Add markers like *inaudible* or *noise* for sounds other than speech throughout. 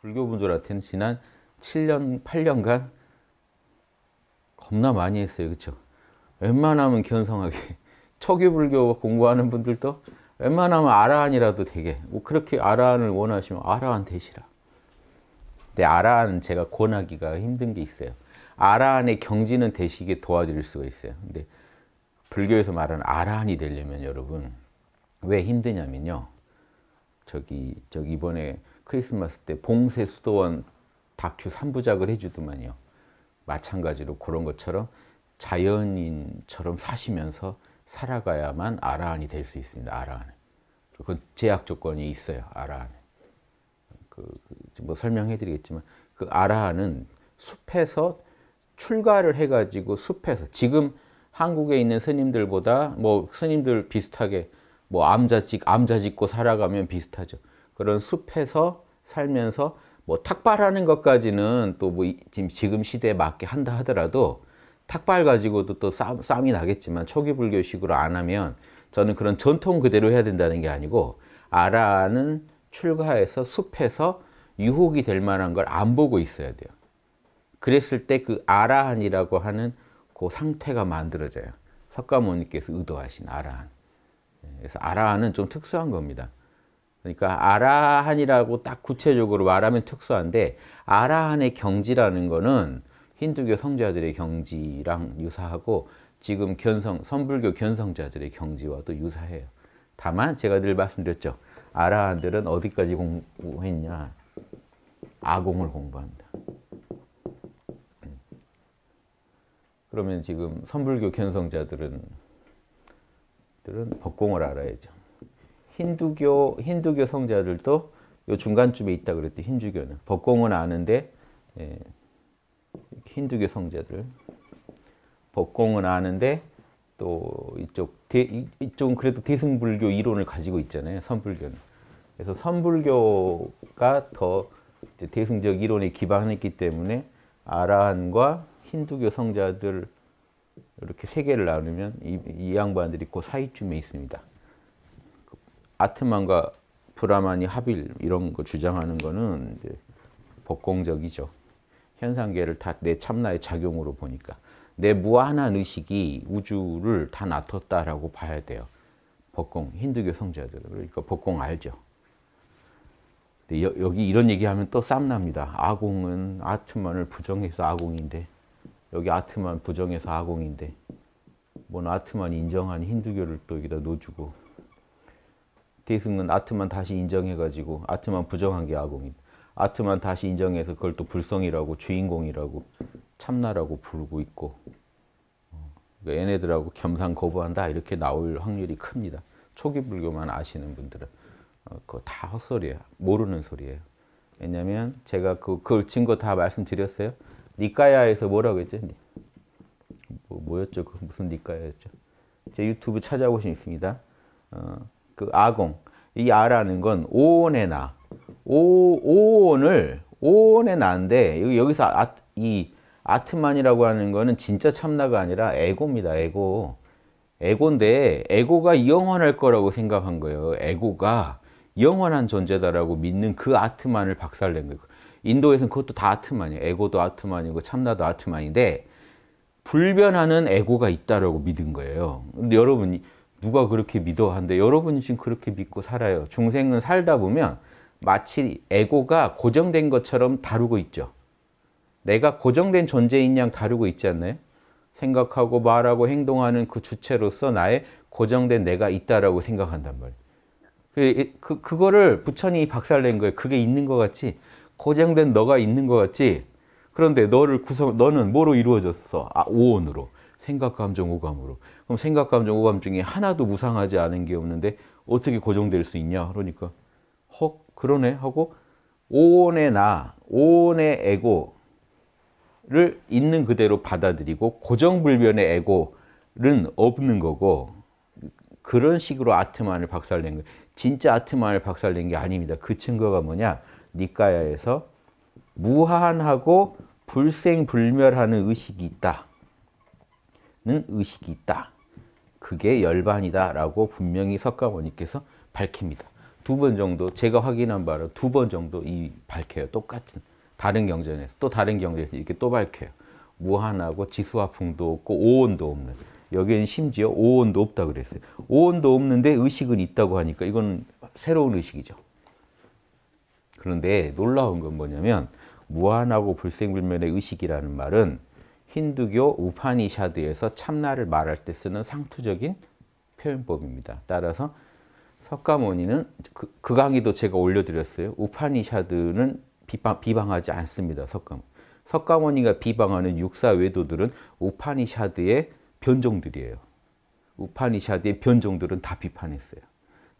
불교 분들한테는 지난 7년, 8년간 겁나 많이 했어요. 그렇죠? 웬만하면 견성하게 *laughs* 초기불교 공부하는 분들도 웬만하면 아라한이라도 되게 뭐 그렇게 아라한을 원하시면 아라한 되시라. 근데 아라한 제가 권하기가 힘든 게 있어요. 아라한의 경지는 되시게 도와드릴 수가 있어요. 근데 불교에서 말하는 아라한이 되려면 여러분 왜 힘드냐면요. 저기 저기 이번에 크리스마스 때 봉쇄 수도원 다큐 3부작을 해주더만요. 마찬가지로 그런 것처럼 자연인처럼 사시면서 살아가야만 아라한이 될 수 있습니다. 아라한. 그건 제약 조건이 있어요. 아라한. 그뭐 그, 설명해드리겠지만 그 아라한은 숲에서 출가를 해가지고 숲에서 지금 한국에 있는 스님들보다 뭐 스님들 비슷하게 뭐 암자 짓 암자 짓고 살아가면 비슷하죠. 그런 숲에서 살면서 뭐 탁발하는 것까지는 또 뭐 지금 시대에 맞게 한다 하더라도 탁발 가지고도 또 싸움, 싸움이 나겠지만 초기 불교식으로 안 하면 저는 그런 전통 그대로 해야 된다는 게 아니고 아라는 출가해서 숲에서 유혹이 될 만한 걸 안 보고 있어야 돼요. 그랬을 때 그 아라한이라고 하는 그 상태가 만들어져요. 석가모니께서 의도하신 아라한. 예, 그래서 아라한은 좀 특수한 겁니다. 그러니까 아라한이라고 딱 구체적으로 말하면 특수한데 아라한의 경지라는 거는 힌두교 성자들의 경지랑 유사하고 지금 견성 선불교 견성자들의 경지와도 유사해요. 다만 제가 늘 말씀드렸죠. 아라한들은 어디까지 공부했냐? 아공을 공부한다. 그러면 지금 선불교 견성자들은 들은 법공을 알아야죠. 힌두교 힌두교 성자들도 요 중간쯤에 있다 그랬대 힌두교는 법공은 아는데 예, 힌두교 성자들 법공은 아는데 또 이쪽 대, 이쪽은 그래도 대승불교 이론을 가지고 있잖아요 선불교는 그래서 선불교가 더 대승적 이론에 기반했기 때문에 아라한과 힌두교 성자들 이렇게 세 개를 나누면 이, 이 양반들이 그 사이쯤에 있습니다. 아트만과 브라만이 합일 이런 거 주장하는 거는 이제 복공적이죠. 현상계를 다 내 참나의 작용으로 보니까 내 무한한 의식이 우주를 다 나눴다라고 봐야 돼요. 법공 힌두교 성자들 그러니까 법공 알죠. 근데 여, 기 이런 얘기하면 또 쌈납니다. 아공은 아트만을 부정해서 아공인데 여기 아트만 부정해서 아공인데 뭔 아트만 인정한 힌두교를 또 여기다 놓주고 대승은 아트만 다시 인정해가지고 아트만 부정한 게아공입 아트만 다시 인정해서 그걸 또 불성이라고 주인공이라고 참나라고 부르고 있고 어, 그러니까 얘네들하고 겸상 거부한다 이렇게 나올 확률이 큽니다. 초기 불교만 아시는 분들은 어, 그거 다헛소리야 모르는 소리예요. 왜냐면 제가 그, 걸 증거 다 말씀드렸어요. 니까야에서 뭐라고 했죠? 뭐, 였죠 그 무슨 니까야였죠? 제 유튜브 찾아보시면 있습니다. 어, 그 아공 이 아라는 건 5원의 나 5, 5원을 5원의 나인데 여기서 아, 이 아트만이라고 하는 거는 진짜 참나가 아니라 에고입니다. 에고. 에고인데 에고가 영원할 거라고 생각한 거예요. 에고가 영원한 존재다라고 믿는 그 아트만을 박살낸 거예요. 인도에서는 그것도 다 아트만이에요. 에고도 아트만이고 참나도 아트만인데 불변하는 에고가 있다라고 믿은 거예요. 근데 여러분 누가 그렇게 믿어 한데 여러분이 지금 그렇게 믿고 살아요. 중생은 살다 보면 마치 에고가 고정된 것처럼 다루고 있죠. 내가 고정된 존재인 양 다루고 있지 않나요? 생각하고 말하고 행동하는 그 주체로서 나의 고정된 내가 있다라고 생각한단 말이에요. 그, 그, 거를 부처님이 박살낸 거예요. 그게 있는 것 같지? 고정된 너가 있는 것 같지? 그런데 너를 구성, 너는 뭐로 이루어졌어? 아, 오온으로. 생각, 감정, 오감으로. 그럼 생각, 감정, 오감 중에 하나도 무상하지 않은 게 없는데 어떻게 고정될 수 있냐? 그러니까 헉 그러네 하고 오온의 나, 오온의 에고를 있는 그대로 받아들이고 고정불변의 에고는 없는 거고 그런 식으로 아트만을 박살낸 거예요. 진짜 아트만을 박살낸 게 아닙니다. 그 증거가 뭐냐? 니까야에서 무한하고 불생불멸하는 의식이 있다. 의식이 있다. 그게 열반이다 라고 분명히 석가모니께서 밝힙니다. 두 번 정도 제가 확인한 바로 두 번 정도 이 밝혀요. 똑같은 다른 경전에서 또 다른 경전에서 이렇게 또 밝혀요. 무한하고 지수화풍도 없고 오온도 없는 여기는 에 심지어 오온도 없다 그랬어요. 오온도 없는데 의식은 있다고 하니까 이건 새로운 의식이죠. 그런데 놀라운 건 뭐냐면 무한하고 불생불멸의 의식이라는 말은 힌두교 우파니샤드에서 참나를 말할 때 쓰는 상투적인 표현법입니다. 따라서 석가모니는 그, 그 강의도 제가 올려드렸어요. 우파니샤드는 비방, 비방하지 않습니다. 석가모니. 석가모니가 비방하는 육사 외도들은 우파니샤드의 변종들이에요. 우파니샤드의 변종들은 다 비판했어요.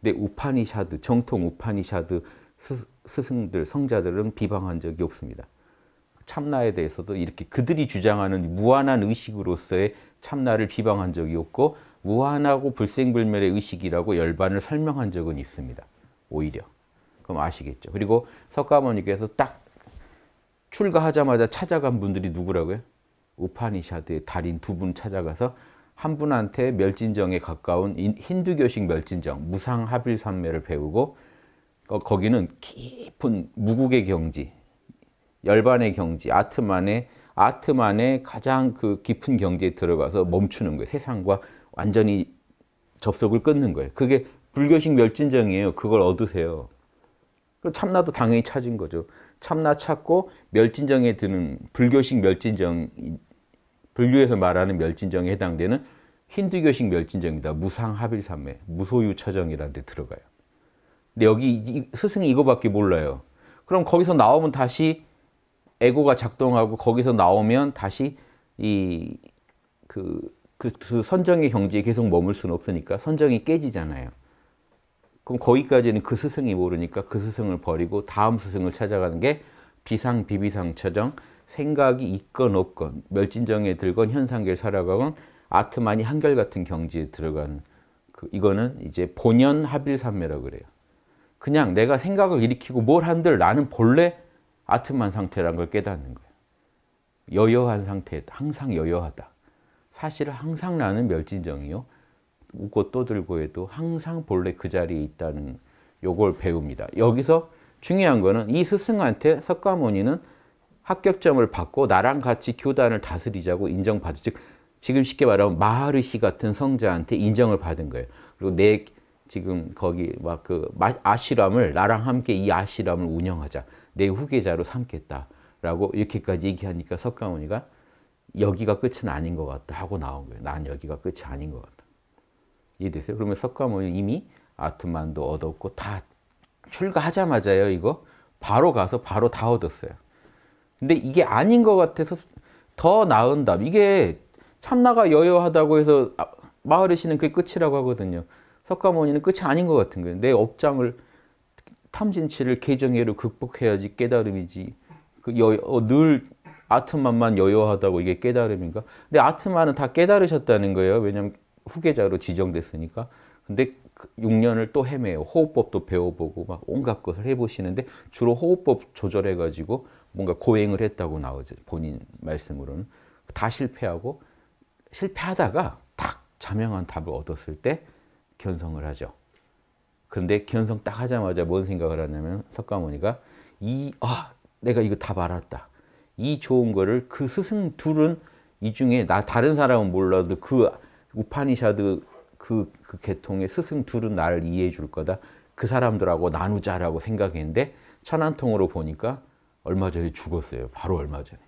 근데 우파니샤드, 정통 우파니샤드 스, 스승들, 성자들은 비방한 적이 없습니다. 참나에 대해서도 이렇게 그들이 주장하는 무한한 의식으로서의 참나를 비방한 적이 없고 무한하고 불생불멸의 의식이라고 열반을 설명한 적은 있습니다. 오히려. 그럼 아시겠죠. 그리고 석가모니께서 딱 출가하자마자 찾아간 분들이 누구라고요? 우파니샤드의 달인 두 분 찾아가서 한 분한테 멸진정에 가까운 힌두교식 멸진정, 무상합일산매를 배우고 거기는 깊은 무국의 경지, 열반의 경지, 아트만의 아트만의 가장 그 깊은 경지에 들어가서 멈추는 거예요. 세상과 완전히 접속을 끊는 거예요. 그게 불교식 멸진정이에요. 그걸 얻으세요. 그 참나도 당연히 찾은 거죠. 참나 찾고 멸진정에 드는 불교식 멸진정, 불교에서 말하는 멸진정에 해당되는 힌두교식 멸진정이다. 무상합일삼매, 무소유처정이라는 데 들어가요. 근데 여기 스승이 이거밖에 몰라요. 그럼 거기서 나오면 다시 에고가 작동하고 거기서 나오면 다시 이그 그, 그 선정의 경지에 계속 머물 수는 없으니까 선정이 깨지잖아요. 그럼 거기까지는 그 스승이 모르니까 그 스승을 버리고 다음 스승을 찾아가는 게 비상 비비상 처정 생각이 있건 없건 멸진정에 들건 현상계를 살아가건 아트만이 한결같은 경지에 들어가는 그 이거는 이제 본연 합일삼매라 그래요. 그냥 내가 생각을 일으키고 뭘 한들 나는 본래 아트만 상태라는 걸 깨닫는 거예요. 여여한 상태, 항상 여여하다. 사실 항상 나는 멸진정이요. 웃고 떠들고 해도 항상 본래 그 자리에 있다는 요걸 배웁니다. 여기서 중요한 거는 이 스승한테 석가모니는 합격점을 받고 나랑 같이 교단을 다스리자고 인정받은 즉 지금 쉽게 말하면 마하르시 같은 성자한테 인정을 받은 거예요. 그리고 내 지금 거기 막 그 아시람을 나랑 함께 이 아시람을 운영하자. 내 후계자로 삼겠다라고 이렇게까지 얘기하니까 석가모니가 여기가 끝은 아닌 것 같다 하고 나온 거예요. 난 여기가 끝이 아닌 것 같다. 이해되세요? 그러면 석가모니 이미 아트만도 얻었고 다 출가하자마자요 이거 바로 가서 바로 다 얻었어요. 근데 이게 아닌 것 같아서 더 나은다. 이게 참나가 여여하다고 해서 아, 마을의 시는 그게 끝이라고 하거든요. 석가모니는 끝이 아닌 것 같은 거예요. 내 업장을 탐진치를 개정해로 극복해야지 깨달음이지. 그 여, 어, 늘 아트만만 여여하다고 이게 깨달음인가? 근데 아트만은 다 깨달으셨다는 거예요. 왜냐면 후계자로 지정됐으니까. 근데 6년을 그 또 헤매요. 호흡법도 배워보고 막 온갖 것을 해보시는데 주로 호흡법 조절해가지고 뭔가 고행을 했다고 나오죠. 본인 말씀으로는. 다 실패하고 실패하다가 딱 자명한 답을 얻었을 때 견성을 하죠. 그런데 견성딱 하자마자 뭔 생각을 하냐면 석가모니가 이 아 내가 이거 다 말았다. 이 좋은 거를 그 스승 둘은 이 중에 나 다른 사람은 몰라도 그 우파니샤드 그, 그 계통의 스승 둘은 나를 이해해 줄 거다. 그 사람들하고 나누자라고 생각했는데 천안통으로 보니까 얼마 전에 죽었어요. 바로 얼마 전에.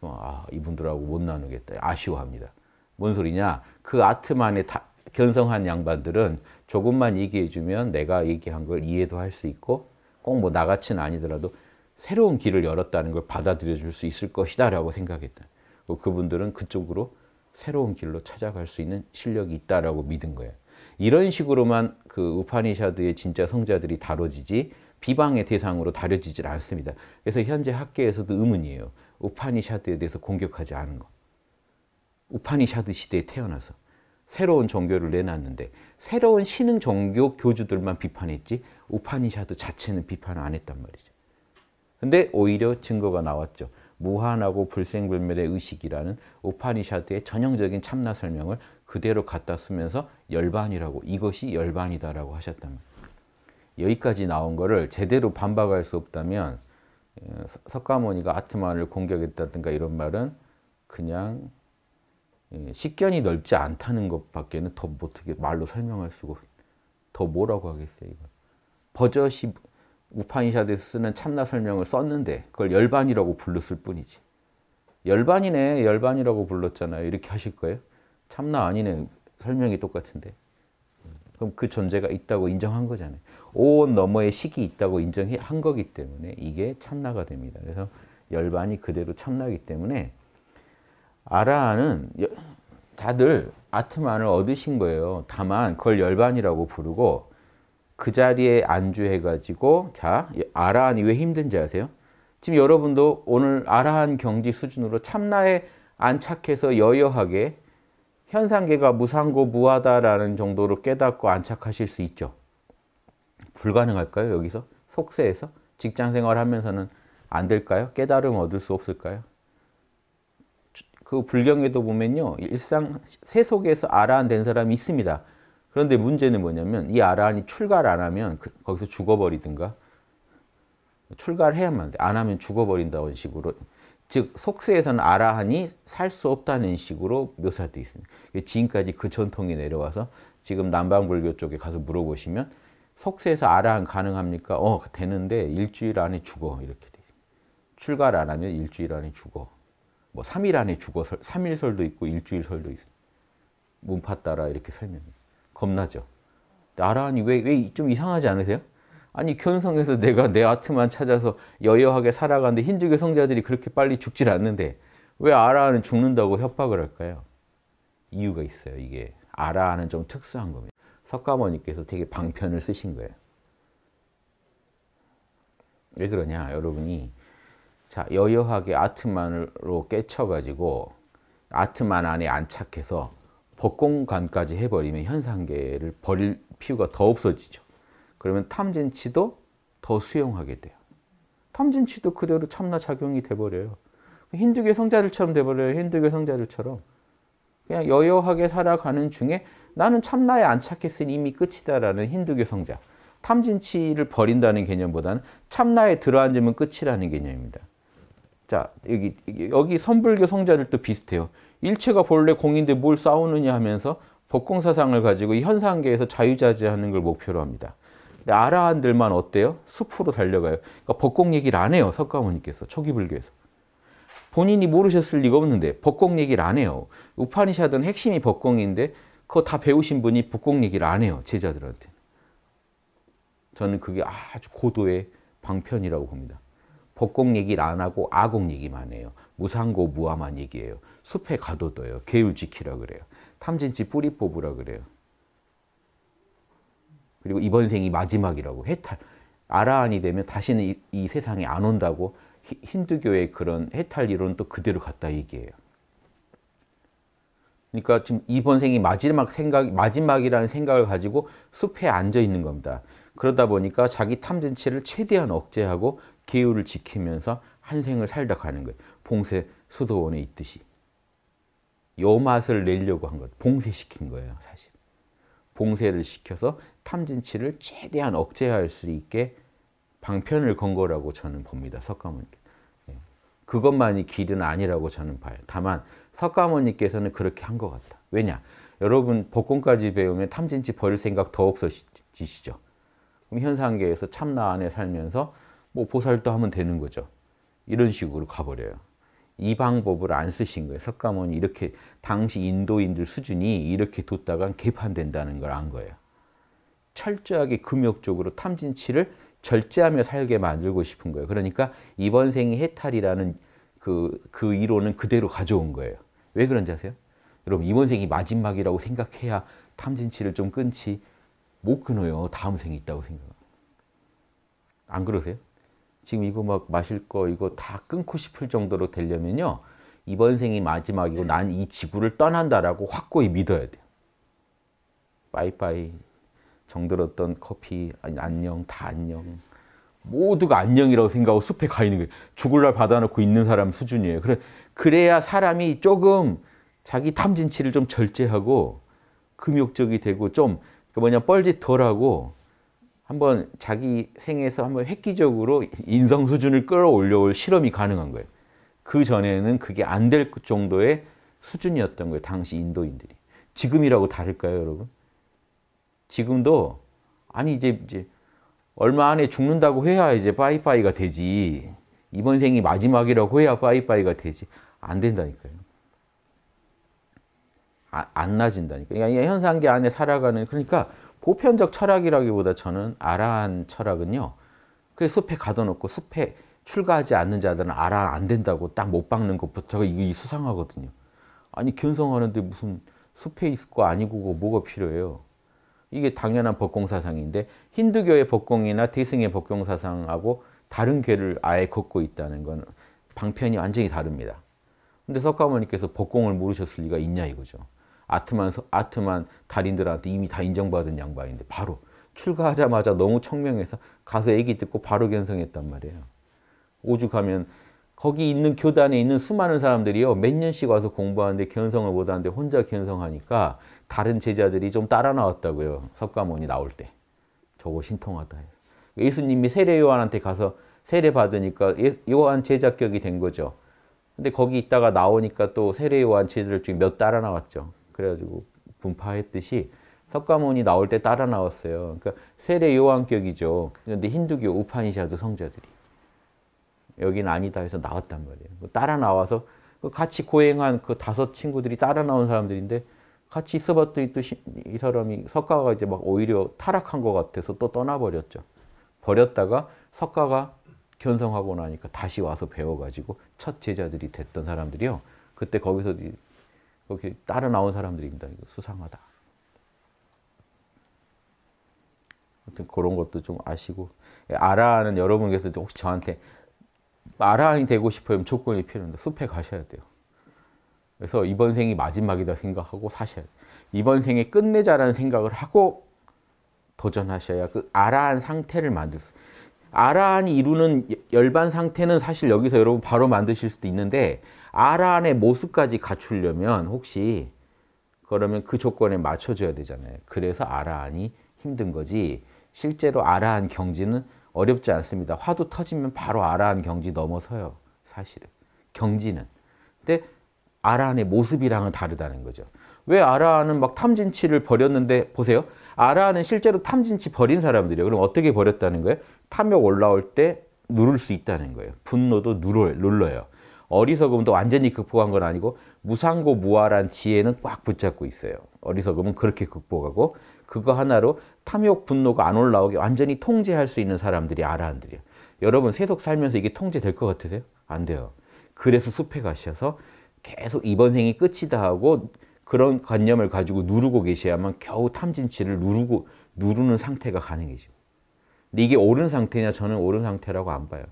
어, 아 이분들하고 못 나누겠다. 아쉬워합니다. 뭔 소리냐? 그아트만에 다, 견성한 양반들은 조금만 얘기해주면 내가 얘기한 걸 이해도 할 수 있고 꼭 뭐 나같이는 아니더라도 새로운 길을 열었다는 걸 받아들여 줄 수 있을 것이다 라고 생각했다. 그 그분들은 그쪽으로 새로운 길로 찾아갈 수 있는 실력이 있다라고 믿은 거예요. 이런 식으로만 그 우파니샤드의 진짜 성자들이 다뤄지지 비방의 대상으로 다뤄지질 않습니다. 그래서 현재 학계에서도 의문이에요. 우파니샤드에 대해서 공격하지 않은 것. 우파니샤드 시대에 태어나서 새로운 종교를 내놨는데 새로운 신흥 종교 교주들만 비판했지 우파니샤드 자체는 비판을 안 했단 말이죠. 근데 오히려 증거가 나왔죠. 무한하고 불생불멸의 의식이라는 우파니샤드의 전형적인 참나 설명을 그대로 갖다 쓰면서 열반이라고 이것이 열반이다라고 하셨단 말이에요. 여기까지 나온 거를 제대로 반박할 수 없다면 어, 석가모니가 아트만을 공격했다든가 이런 말은 그냥 예, 식견이 넓지 않다는 것밖에는 더 어떻게 말로 설명할 수가 더 뭐라고 하겠어요 이거 버젓이 우파니샤드에서 쓰는 참나 설명을 썼는데 그걸 열반이라고 불렀을 뿐이지 열반이네 열반이라고 불렀잖아요 이렇게 하실 거예요 참나 아니네 설명이 똑같은데 그럼 그 존재가 있다고 인정한 거잖아요 오온 너머의 식이 있다고 인정한 거기 때문에 이게 참나가 됩니다 그래서 열반이 그대로 참나기 때문에 아라는 다들 아트만을 얻으신 거예요. 다만 그걸 열반이라고 부르고 그 자리에 안주해가지고 자 아라한이 왜 힘든지 아세요? 지금 여러분도 오늘 아라한 경지 수준으로 참나에 안착해서 여여하게 현상계가 무상고 무하다라는 정도로 깨닫고 안착하실 수 있죠. 불가능할까요? 여기서? 속세에서? 직장생활 하면서는 안 될까요? 깨달음 얻을 수 없을까요? 그 불경에도 보면요. 일상 세속에서 아라한 된 사람이 있습니다. 그런데 문제는 뭐냐면 이 아라한이 출가를 안 하면 그, 거기서 죽어버리든가 출가를 해야만 돼. 안 하면 죽어버린다는 식으로 즉 속세에서는 아라한이 살 수 없다는 식으로 묘사되어 있습니다. 지금까지 그 전통이 내려와서 지금 남방불교 쪽에 가서 물어보시면 속세에서 아라한 가능합니까? 어 되는데 일주일 안에 죽어 이렇게 돼 있습니다. 출가를 안 하면 일주일 안에 죽어. 뭐 3일 안에 죽어설, 3일설도 있고 일주일설도 있어 문파 따라 이렇게 설명. 겁나죠. 나란히 왜, 왜 좀 이상하지 않으세요? 아니 현성에서 내가 내 아트만 찾아서 여여하게 살아가는데 힌두교 성자들이 그렇게 빨리 죽질 않는데 왜 아라는 죽는다고 협박을 할까요? 이유가 있어요. 이게 아라는 좀 특수한 겁니다. 석가모니께서 되게 방편을 쓰신 거예요. 왜 그러냐? 여러분이 자, 여여하게 아트만으로 깨쳐가지고 아트만 안에 안착해서 복공관까지 해버리면 현상계를 버릴 필요가 더 없어지죠. 그러면 탐진치도 더 수용하게 돼요. 탐진치도 그대로 참나 작용이 돼버려요. 힌두교 성자들처럼 돼버려요. 힌두교 성자들처럼. 그냥 여여하게 살아가는 중에 나는 참나에 안착했으니 이미 끝이다라는 힌두교 성자. 탐진치를 버린다는 개념보다는 참나에 들어앉으면 끝이라는 개념입니다. 자, 여기, 여기 선불교 성자들도 비슷해요. 일체가 본래 공인데 뭘 싸우느냐 하면서 법공사상을 가지고 현상계에서 자유자재하는 걸 목표로 합니다. 근데 아라한들만 어때요? 숲으로 달려가요. 그러니까 법공 얘기를 안 해요. 석가모니께서 초기 불교에서. 본인이 모르셨을 리가 없는데 법공 얘기를 안 해요. 우파니샤든 핵심이 법공인데 그거 다 배우신 분이 법공 얘기를 안 해요. 제자들한테. 저는 그게 아주 고도의 방편이라고 봅니다. 복공 얘기를 안 하고 아공 얘기만 해요. 무상고 무아만 얘기해요. 숲에 가둬둬요. 계율 지키라 그래요. 탐진치 뿌리 뽑으라 그래요. 그리고 이번 생이 마지막이라고 해탈. 아라한이 되면 다시는 이, 이 세상에 안 온다고 힌두교의 그런 해탈 이론 또 그대로 갖다 얘기해요. 그러니까 지금 이번 생이 마지막 생각, 마지막이라는 생각을 가지고 숲에 앉아 있는 겁니다. 그러다 보니까 자기 탐진치를 최대한 억제하고 계율을 지키면서 한 생을 살다 가는 거예요. 봉쇄 수도원에 있듯이. 요 맛을 내려고 한 것, 봉쇄시킨 거예요, 사실. 봉쇄를 시켜서 탐진치를 최대한 억제할 수 있게 방편을 건 거라고 저는 봅니다. 석가모니께. 예. 그것만이 길은 아니라고 저는 봐요. 다만 석가모니께서는 그렇게 한 것 같다. 왜냐? 여러분 복권까지 배우면 탐진치 버릴 생각 더 없어지시죠. 그럼 현상계에서 참나 안에 살면서 뭐 보살도 하면 되는 거죠. 이런 식으로 가버려요. 이 방법을 안 쓰신 거예요. 석가모니 이렇게 당시 인도인들 수준이 이렇게 뒀다간 개판된다는 걸 안 거예요. 철저하게 금욕적으로 탐진치를 절제하며 살게 만들고 싶은 거예요. 그러니까 이번 생이 해탈이라는 그, 그 이론은 그대로 가져온 거예요. 왜 그런지 아세요? 여러분 이번 생이 마지막이라고 생각해야 탐진치를 좀 끊지 못 끊어요. 다음 생이 있다고 생각안 그러세요? 지금 이거 막 마실 거 이거 다 끊고 싶을 정도로 되려면요. 이번 생이 마지막이고 난 이 지구를 떠난다라고 확고히 믿어야 돼요. 빠이빠이 정들었던 커피 아니 안녕 다 안녕 모두가 안녕이라고 생각하고 숲에 가 있는 거예요. 죽을 날 받아놓고 있는 사람 수준이에요. 그래 그래야 사람이 조금 자기 탐진치를 좀 절제하고 금욕적이 되고 좀그 뭐냐 뻘짓 덜하고 한번 자기 생에서 한번 획기적으로 인성 수준을 끌어올려올 실험이 가능한 거예요. 그 전에는 그게 안 될 정도의 수준이었던 거예요. 당시 인도인들이. 지금이라고 다를까요, 여러분? 지금도 아니 이제 이제 얼마 안에 죽는다고 해야 이제 빠이빠이가 되지. 이번 생이 마지막이라고 해야 빠이빠이가 되지. 안 된다니까요. 아, 안 나진다니까. 그러니까 현상계 안에 살아가는 그러니까 보편적 철학이라기보다 저는 아라한 철학은요. 그 숲에 가둬놓고 숲에 출가하지 않는 자들은 아라 안 된다고 딱 못 박는 것부터 이게 수상하거든요. 아니 견성하는데 무슨 숲에 있을 거 아니고 뭐가 필요해요. 이게 당연한 법공 사상인데 힌두교의 법공이나 대승의 법공 사상하고 다른 괴를 아예 걷고 있다는 건 방편이 완전히 다릅니다. 근데 석가모니께서 법공을 모르셨을 리가 있냐 이거죠. 아트만, 아트만 달인들한테 이미 다 인정받은 양반인데 바로 출가하자마자 너무 청명해서 가서 얘기 듣고 바로 견성했단 말이에요. 오죽하면 거기 있는 교단에 있는 수많은 사람들이요. 몇 년씩 와서 공부하는데 견성을 못하는데 혼자 견성하니까 다른 제자들이 좀 따라 나왔다고요. 석가모니 나올 때. 저거 신통하다. 해서. 예수님이 세례 요한한테 가서 세례 받으니까 예, 요한 제자격이 된 거죠. 근데 거기 있다가 나오니까 또 세례 요한 제자들 중에 몇 따라 나왔죠. 그래가지고 분파했듯이 석가모니 나올 때 따라 나왔어요. 그러니까 세례 요한격이죠. 그런데 힌두교 우파니샤드 성자들이 여기는 아니다 해서 나왔단 말이에요. 뭐 따라 나와서 그 같이 고행한 그 다섯 친구들이 따라 나온 사람들인데 같이 있어봤더니 또이 사람이 석가가 이제 막 오히려 타락한 것 같아서 또 떠나버렸죠. 버렸다가 석가가 견성하고 나니까 다시 와서 배워가지고 첫 제자들이 됐던 사람들이요. 그때 거기서 그렇 따라 나온 사람들입니다. 이거 수상하다. 아무튼 그런 것도 좀 아시고 예, 아라는 여러분께서 혹시 저한테 아라이 되고 싶으면 조건이 필요합니다. 숲에 가셔야 돼요. 그래서 이번 생이 마지막이다 생각하고 사셔야 돼요. 이번 생에 끝내자라는 생각을 하고 도전하셔야 그 아라한 상태를 만들 수 아라한이 이루는 열반 상태는 사실 여기서 여러분 바로 만드실 수도 있는데 아란의 모습까지 갖추려면 혹시 그러면 그 조건에 맞춰줘야 되잖아요. 그래서 아란이 힘든 거지 실제로 아라한 경지는 어렵지 않습니다. 화두 터지면 바로 아라한 경지 넘어서요. 사실은. 경지는. 근데 아라한의 모습이랑은 다르다는 거죠. 왜 아라한은 막 탐진치를 버렸는데 보세요. 아라한은 실제로 탐진치 버린 사람들이에요. 그럼 어떻게 버렸다는 거예요? 탐욕 올라올 때 누를 수 있다는 거예요. 분노도 누를, 눌러요. 어리석음또 완전히 극복한 건 아니고 무상고 무아란 지혜는 꽉 붙잡고 있어요. 어리석음은 그렇게 극복하고 그거 하나로 탐욕 분노가 안 올라오게 완전히 통제할 수 있는 사람들이 아라한들이에요. 여러분 세속 살면서 이게 통제될 것 같으세요? 안 돼요. 그래서 숲에 가셔서 계속 이번 생이 끝이다 하고 그런 관념을 가지고 누르고 계셔야만 겨우 탐진치를 누르고 누르는 상태가 가능해지고 근데 이게 옳은 상태냐 저는 옳은 상태라고 안 봐요.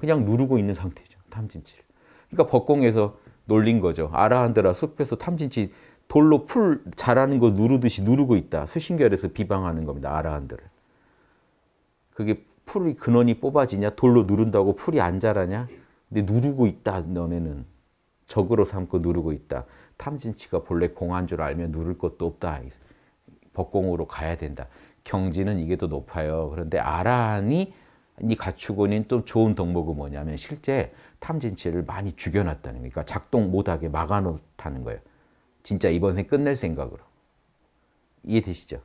그냥 누르고 있는 상태죠. 탐진치를. 그러니까 법공에서 놀린 거죠. 아라한드라 숲에서 탐진치 돌로 풀 자라는 거 누르듯이 누르고 있다. 수신결에서 비방하는 겁니다. 아라한드를. 그게 풀이 근원이 뽑아지냐? 돌로 누른다고 풀이 안 자라냐? 근데 누르고 있다. 너네는. 적으로 삼고 누르고 있다. 탐진치가 본래 공한 줄 알면 누를 것도 없다. 법공으로 가야 된다. 경지는 이게 더 높아요. 그런데 아란이 이 갖추고 있좀 좋은 덕목은 뭐냐면 실제 탐진치를 많이 죽여놨다는 거니까 그러니까 작동 못하게 막아놓다는 거예요. 진짜 이번 생 끝낼 생각으로. 이해되시죠?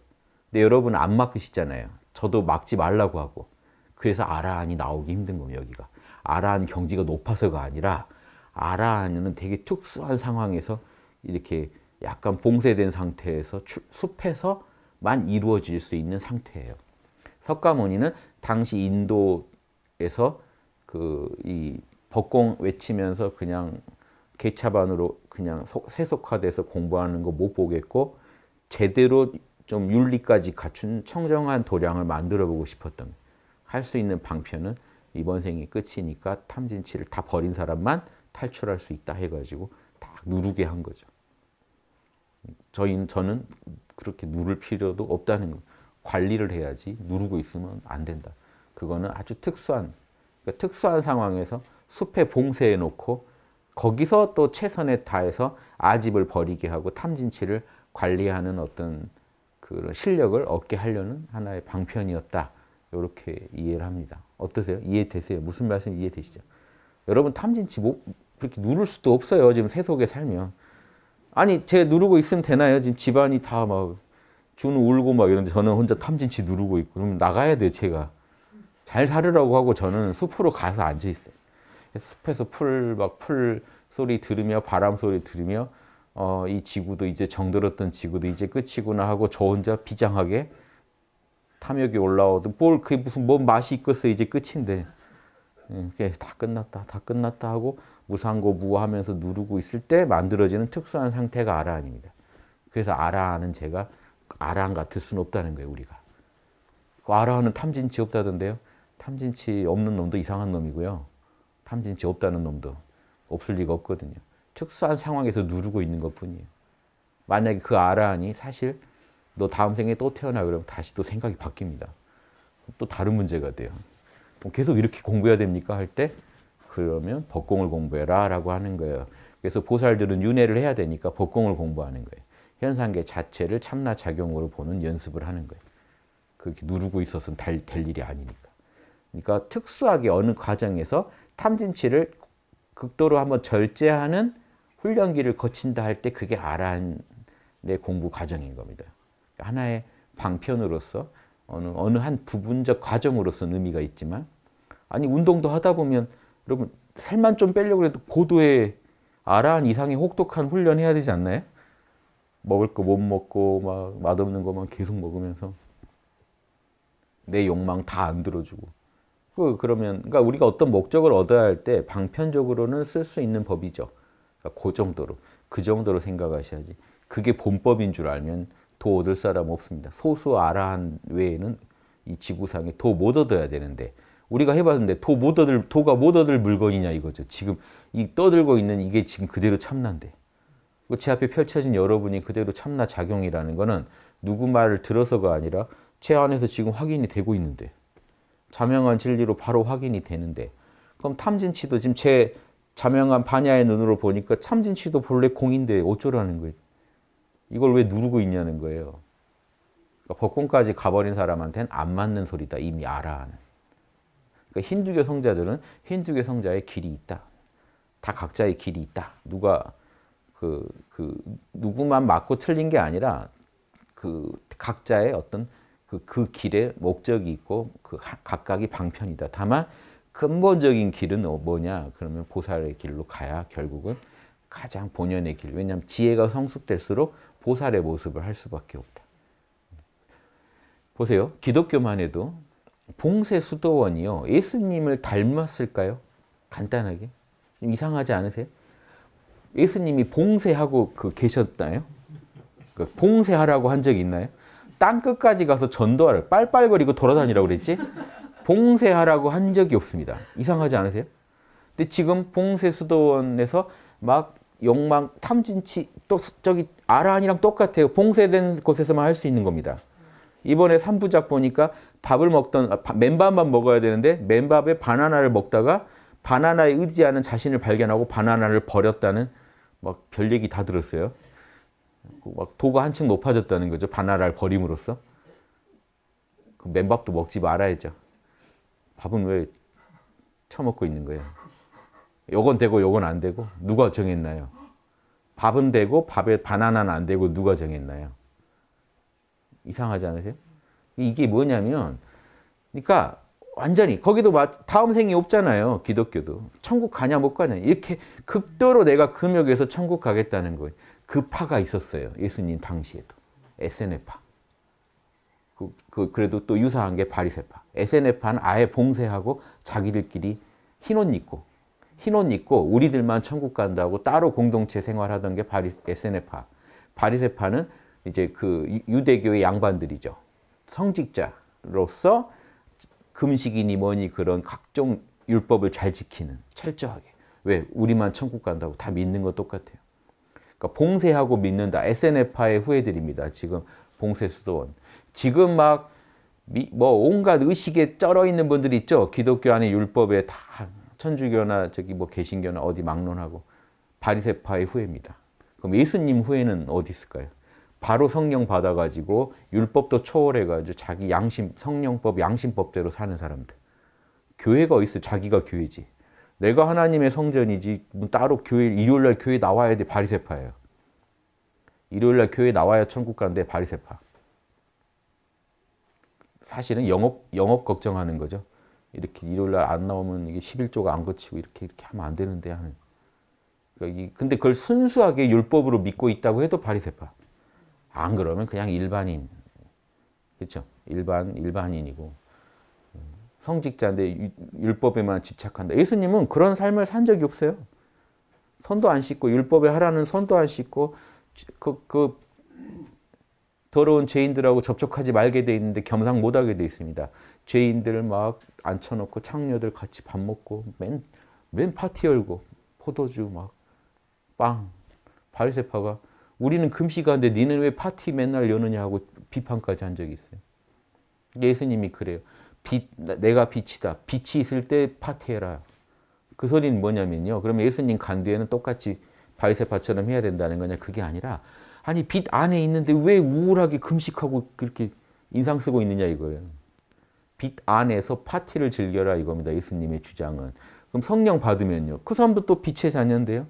근데 여러분 안 막으시잖아요. 저도 막지 말라고 하고. 그래서 아라한이 나오기 힘든 겁니다, 여기가. 아라한 경지가 높아서가 아니라 아라한은 되게 특수한 상황에서 이렇게 약간 봉쇄된 상태에서 숲에서만 이루어질 수 있는 상태예요. 석가모니는 당시 인도에서 그이 법공 외치면서 그냥 개차반으로 그냥 세속화돼서 공부하는 거 못 보겠고 제대로 좀 윤리까지 갖춘 청정한 도량을 만들어 보고 싶었던 할 수 있는 방편은 이번 생이 끝이니까 탐진치를 다 버린 사람만 탈출할 수 있다 해가지고 딱 누르게 한 거죠. 저희 저는 그렇게 누를 필요도 없다는 거. 관리를 해야지 누르고 있으면 안 된다. 그거는 아주 특수한 그러니까 특수한 상황에서 숲에 봉쇄해 놓고 거기서 또 최선에 다해서 아집을 버리게 하고 탐진치를 관리하는 어떤 그런 실력을 얻게 하려는 하나의 방편이었다. 이렇게 이해를 합니다. 어떠세요? 이해되세요? 무슨 말씀 이해되시죠? 여러분 탐진치 뭐 그렇게 누를 수도 없어요. 지금 세속에 살면. 아니 제가 누르고 있으면 되나요? 지금 집안이 다 막 주는 울고 막 이런데 저는 혼자 탐진치 누르고 있고 그러 나가야 돼요 제가. 잘 살으라고 하고 저는 숲으로 가서 앉아있어요. 숲에서 풀 막 풀 소리 들으며 바람 소리 들으며 어, 이 지구도 이제 정들었던 지구도 이제 끝이구나 하고 저 혼자 비장하게 탐욕이 올라오든 뭘 그게 무슨 뭔 맛이 있겠어 이제 끝인데 이게 예, 다 끝났다 다 끝났다 하고 무상고 무하면서 누르고 있을 때 만들어지는 특수한 상태가 아라한입니다. 그래서 아라한은 제가 아라한 같을 수는 없다는 거예요 우리가. 아라한은 탐진치 없다던데요. 탐진치 없는 놈도 이상한 놈이고요. 탐진치 없다는 놈도 없을 리가 없거든요. 특수한 상황에서 누르고 있는 것뿐이에요. 만약에 그아라한 사실 너 다음 생에 또 태어나 그러면 다시 또 생각이 바뀝니다. 또 다른 문제가 돼요. 뭐 계속 이렇게 공부해야 됩니까? 할 때 그러면 법공을 공부해라 라고 하는 거예요. 그래서 보살들은 윤회를 해야 되니까 법공을 공부하는 거예요. 현상계 자체를 참나 작용으로 보는 연습을 하는 거예요. 그렇게 누르고 있어서는 될 일이 아니니까. 그러니까 특수하게 어느 과정에서 탐진치를 극도로 한번 절제하는 훈련기를 거친다 할 때 그게 아란의 공부 과정인 겁니다. 하나의 방편으로서 어느, 어느 한 부분적 과정으로서 의미가 있지만 아니 운동도 하다 보면 여러분 살만 좀 빼려고 해도 고도의 아란 이상의 혹독한 훈련 해야 되지 않나요? 먹을 거 못 먹고 막 맛없는 것만 계속 먹으면서 내 욕망 다 안 들어주고 그 그러면 그러니까 우리가 어떤 목적을 얻어야 할 때 방편적으로는 쓸 수 있는 법이죠. 그러니까 그 정도로 그 정도로 생각하셔야지. 그게 본법인 줄 알면 도 얻을 사람 없습니다. 소수 아라한 외에는 이 지구상에 도 못 얻어야 되는데 우리가 해봤는데 도 못 얻을 도가 못 얻을 물건이냐 이거죠. 지금 이 떠들고 있는 이게 지금 그대로 참나인데 그 제 앞에 펼쳐진 여러분이 그대로 참나 작용이라는 거는 누구 말을 들어서가 아니라 제 안에서 지금 확인이 되고 있는데 자명한 진리로 바로 확인이 되는데 그럼 탐진치도 지금 제 자명한 반야의 눈으로 보니까 참진치도 본래 공인데 어쩌라는 거예요. 이걸 왜 누르고 있냐는 거예요. 그러니까 법권까지 가버린 사람한테는 안 맞는 소리다. 이미 알아. 그러니까 힌두교 성자들은 힌두교 성자의 길이 있다. 다 각자의 길이 있다. 누가 그, 그 누구만 맞고 틀린 게 아니라 그 각자의 어떤 그, 그 길에 목적이 있고 그 각각이 방편이다. 다만 근본적인 길은 어, 뭐냐? 그러면 보살의 길로 가야 결국은 가장 본연의 길. 왜냐하면 지혜가 성숙될수록 보살의 모습을 할 수밖에 없다. 보세요. 기독교만 해도 봉쇄 수도원이요. 예수님을 닮았을까요? 간단하게. 이상하지 않으세요? 예수님이 봉쇄하고 그 계셨나요? 그 봉쇄하라고 한 적이 있나요? 땅 끝까지 가서 전도하라 빨빨거리고 돌아다니라고 그랬지 봉쇄하라고 한 적이 없습니다. 이상하지 않으세요? 근데 지금 봉쇄 수도원에서 막 욕망 탐진치 또 저기 아란이랑 똑같아요. 봉쇄된 곳에서만 할 수 있는 겁니다. 이번에 3부작 보니까 밥을 먹던 아, 맨밥만 먹어야 되는데 맨밥에 바나나를 먹다가 바나나에 의지하는 자신을 발견하고 바나나를 버렸다는 막 별 얘기 다 들었어요. 그 막 도가 한층 높아졌다는 거죠. 바나라를 버림으로써. 그 맨밥도 먹지 말아야죠. 밥은 왜 처먹고 있는 거예요? 요건 되고 요건 안 되고 누가 정했나요? 밥은 되고 밥에 바나나는 안 되고 누가 정했나요? 이상하지 않으세요? 이게 뭐냐면 그러니까 완전히 거기도 다음 생이 없잖아요. 기독교도. 천국 가냐 못 가냐. 이렇게 극도로 내가 금욕에서 천국 가겠다는 거예요. 그 파가 있었어요. 예수님 당시에도. SNF파. 그, 그, 그래도 또 유사한 게 바리세파. SNF파는 아예 봉쇄하고 자기들끼리 흰 옷 입고 흰 옷 입고 우리들만 천국 간다고 따로 공동체 생활하던 게 바리, SNF파. 바리세파는 이제 그 유대교의 양반들이죠. 성직자로서 금식이니 뭐니 그런 각종 율법을 잘 지키는 철저하게. 왜? 우리만 천국 간다고 다 믿는 거 똑같아요. 그러니까 봉쇄하고 믿는다. SNF파의 후예들입니다. 지금 봉쇄 수도원. 지금 막 뭐 온갖 의식에 쩔어 있는 분들 있죠. 기독교 안에 율법에 다 천주교나 저기 뭐 개신교나 어디 막론하고 바리새파의 후예입니다. 그럼 예수님 후예는 어디 있을까요? 바로 성령 받아가지고 율법도 초월해가지고 자기 양심 성령법 양심법대로 사는 사람들. 교회가 어디 있어? 자기가 교회지. 내가 하나님의 성전이지 뭐 따로 교회 일요일날 교회 나와야 돼 바리새파예요. 일요일날 교회 나와야 천국 가는데 바리새파. 사실은 영업 영업 걱정하는 거죠. 이렇게 일요일날 안 나오면 이게 11조가 안 거치고 이렇게 이렇게 하면 안 되는데 하는. 그러니까 근데 그걸 순수하게 율법으로 믿고 있다고 해도 바리새파. 안 그러면 그냥 일반인. 그렇죠? 일반 일반인이고. 성직자인데 율법에만 집착한다. 예수님은 그런 삶을 산 적이 없어요. 손도 안 씻고 율법에 하라는 손도 안 씻고 그, 그 더러운 죄인들하고 접촉하지 말게 돼 있는데 겸상 못 하게 돼 있습니다. 죄인들을 막 앉혀놓고 창녀들 같이 밥 먹고 맨, 맨 파티 열고 포도주 막 빵. 바리세파가 우리는 금식하는데 니는 왜 파티 맨날 여느냐 하고 비판까지 한 적이 있어요. 예수님이 그래요. 빛, 내가 빛이다. 빛이 있을 때 파티해라. 그 소리는 뭐냐면요. 그러면 예수님 간 뒤에는 똑같이 바리세파처럼 해야 된다는 거냐. 그게 아니라 아니 빛 안에 있는데 왜 우울하게 금식하고 그렇게 인상 쓰고 있느냐 이거예요. 빛 안에서 파티를 즐겨라 이겁니다. 예수님의 주장은. 그럼 성령 받으면요. 그 사람도 또 빛의 자녀인데요.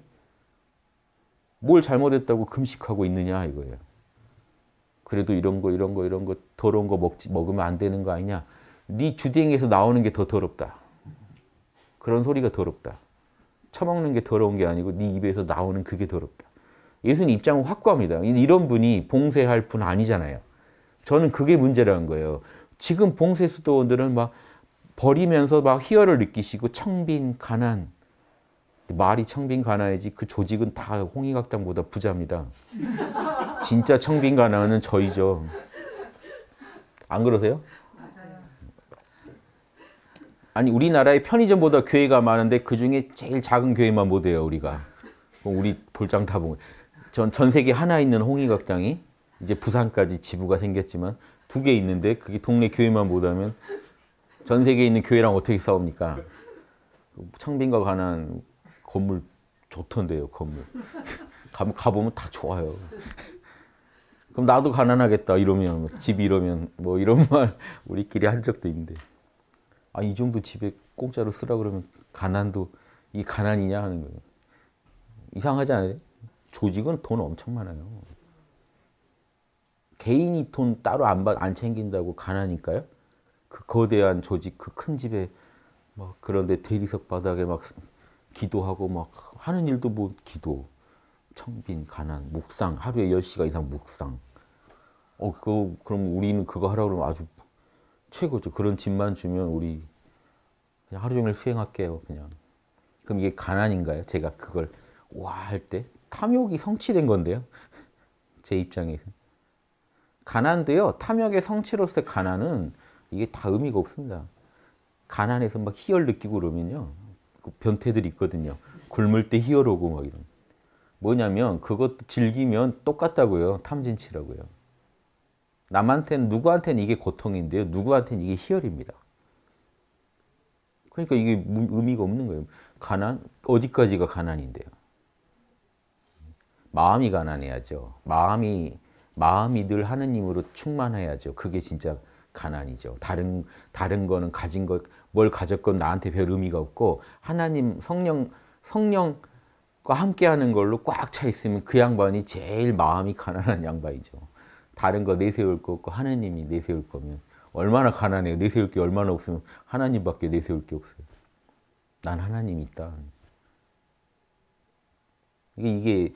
뭘 잘못했다고 금식하고 있느냐 이거예요. 그래도 이런 거 이런 거 이런 거 더러운 거 먹지 먹으면 안 되는 거 아니냐. 네 주댕이에서 나오는 게 더 더럽다. 그런 소리가 더럽다. 처먹는 게 더러운 게 아니고 네 입에서 나오는 그게 더럽다. 예수님 입장은 확고합니다. 이런 분이 봉쇄할 분 아니잖아요. 저는 그게 문제라는 거예요. 지금 봉쇄 수도원들은 막 버리면서 막 희열을 느끼시고 청빈 가난 말이 청빈 가난이지 그 조직은 다 홍익학당보다 부자입니다. 진짜 청빈 가난은 저희죠. 안 그러세요? 아니 우리나라에 편의점보다 교회가 많은데 그중에 제일 작은 교회만 못 해요 우리가 우리 볼장 다 보면 전, 전 세계 하나 있는 홍익학당이 이제 부산까지 지부가 생겼지만 두 개 있는데 그게 동네 교회만 못하면 전 세계에 있는 교회랑 어떻게 싸웁니까 청빈과 관한 건물 좋던데요 건물 가, 가보면 다 좋아요 그럼 나도 가난하겠다 이러면 뭐집 이러면 뭐 이런 말 우리끼리 한 적도 있는데 아, 이 정도 집에 공짜로 쓰라 그러면 가난도 이 가난이냐 하는 거예요. 이상하지 않아요? 조직은 돈 엄청 많아요. 개인이 돈 따로 안, 받, 안 챙긴다고 가난이까요그 거대한 조직, 그 큰 집에 막 그런데 대리석 바닥에 막 기도하고 막 하는 일도 뭐 기도, 청빈, 가난, 묵상, 하루에 1시간 이상 묵상. 어, 그거, 그럼 우리는 그거 하라고 그러면 아주 최고죠. 그런 집만 주면 우리 그냥 하루 종일 수행할게요. 그냥. 그럼 이게 가난인가요? 제가 그걸 와 할 때 탐욕이 성취된 건데요. *laughs* 제 입장에서. 가난도요. 탐욕의 성취로서의 가난은 이게 다 의미가 없습니다. 가난에서 막 희열 느끼고 그러면요. 그 변태들 이 있거든요. 굶을 때 희열 오고 막 이런. 뭐냐면 그것도 즐기면 똑같다고요. 탐진치라고요. 남한테는 누구한테는 이게 고통인데요. 누구한테는 이게 희열입니다. 그러니까 이게 의미가 없는 거예요. 가난 어디까지가 가난인데요. 마음이 가난해야죠. 마음이 마음이 늘 하느님으로 충만해야죠. 그게 진짜 가난이죠. 다른 다른 거는 가진 것뭘 가졌건 나한테 별 의미가 없고 하나님 성령 성령과 함께하는 걸로 꽉 차 있으면 그 양반이 제일 마음이 가난한 양반이죠. 다른 거 내세울 거 없고 하나님이 내세울 거면 얼마나 가난해요. 내세울 게 얼마나 없으면 하나님밖에 내세울 게 없어요. 난 하나님이 있다. 이게, 이게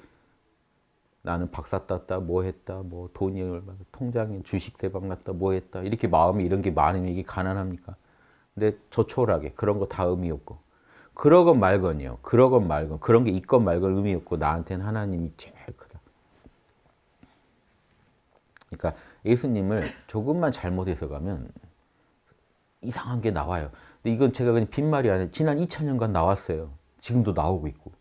나는 박사 땄다, 뭐 했다, 뭐 돈이 얼마, 통장에 주식 대박 났다, 뭐 했다. 이렇게 마음이 이런 게 많으면 이게 가난합니까? 근데 저초라하게 그런 거 다 의미 없고 그러건 말건요 그러건 말건 그런 게 있건 말건 의미 없고 나한테는 하나님이 제일 큰 그러니까 예수님을 조금만 잘못 해서가면 이상한 게 나와요. 근데 이건 제가 그냥 빈말이 아니라 지난 2000년간 나왔어요. 지금도 나오고 있고.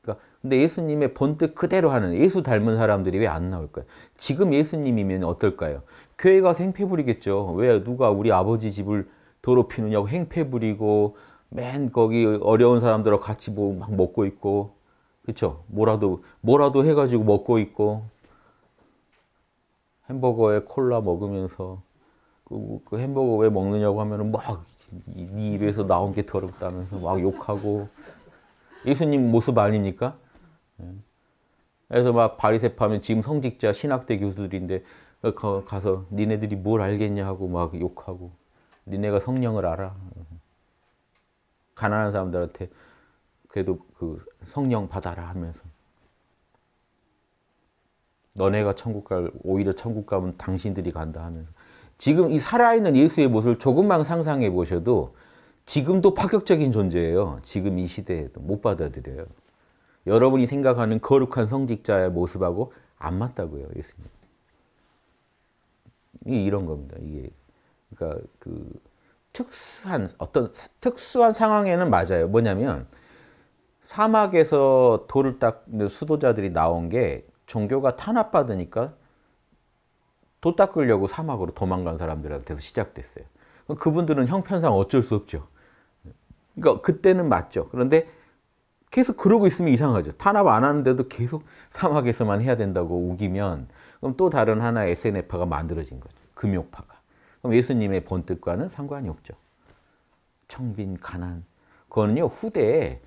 그러니까 근데 예수님의 본뜻 그대로 하는 예수 닮은 사람들이 왜 안 나올까요? 지금 예수님이면 어떨까요? 교회 가서 패 부리겠죠. 왜 누가 우리 아버지 집을 더럽히느냐고 행패 부리고 맨 거기 어려운 사람들하고 같이 뭐막 먹고 있고 그렇죠? 뭐라도 뭐라도 해가지고 먹고 있고 햄버거에 콜라 먹으면서 그, 그 햄버거 왜 먹느냐고 하면은 막네 입에서 나온 게 더럽다면서 막 욕하고 예수님 모습 아닙니까? 예. 그래서 막 바리새파면 지금 성직자 신학대 교수들인데 그, 가서 니네들이 뭘 알겠냐 하고 막 욕하고 니네가 성령을 알아 가난한 사람들한테 그래도 그 성령 받아라 하면서 너네가 천국 갈 오히려 천국 가면 당신들이 간다 하면서 지금 이 살아있는 예수의 모습을 조금만 상상해 보셔도 지금도 파격적인 존재예요. 지금 이 시대에도 못 받아들여요. 여러분이 생각하는 거룩한 성직자의 모습하고 안 맞다고요, 예수님. 이 이런 겁니다. 이게 그러니까 그 특수한 어떤 특수한 상황에는 맞아요. 뭐냐면 사막에서 돌을 닦는 수도자들이 나온 게 종교가 탄압받으니까 도 닦으려고 사막으로 도망간 사람들한테서 시작됐어요. 그분들은 형편상 어쩔 수 없죠. 그러니까 그때는 맞죠. 그런데 계속 그러고 있으면 이상하죠. 탄압 안 하는데도 계속 사막에서만 해야 된다고 우기면 그럼 또 다른 하나의 SNF파가 만들어진 거죠. 금욕파가. 그럼 예수님의 본뜻과는 상관이 없죠. 청빈, 가난. 그거는요, 후대에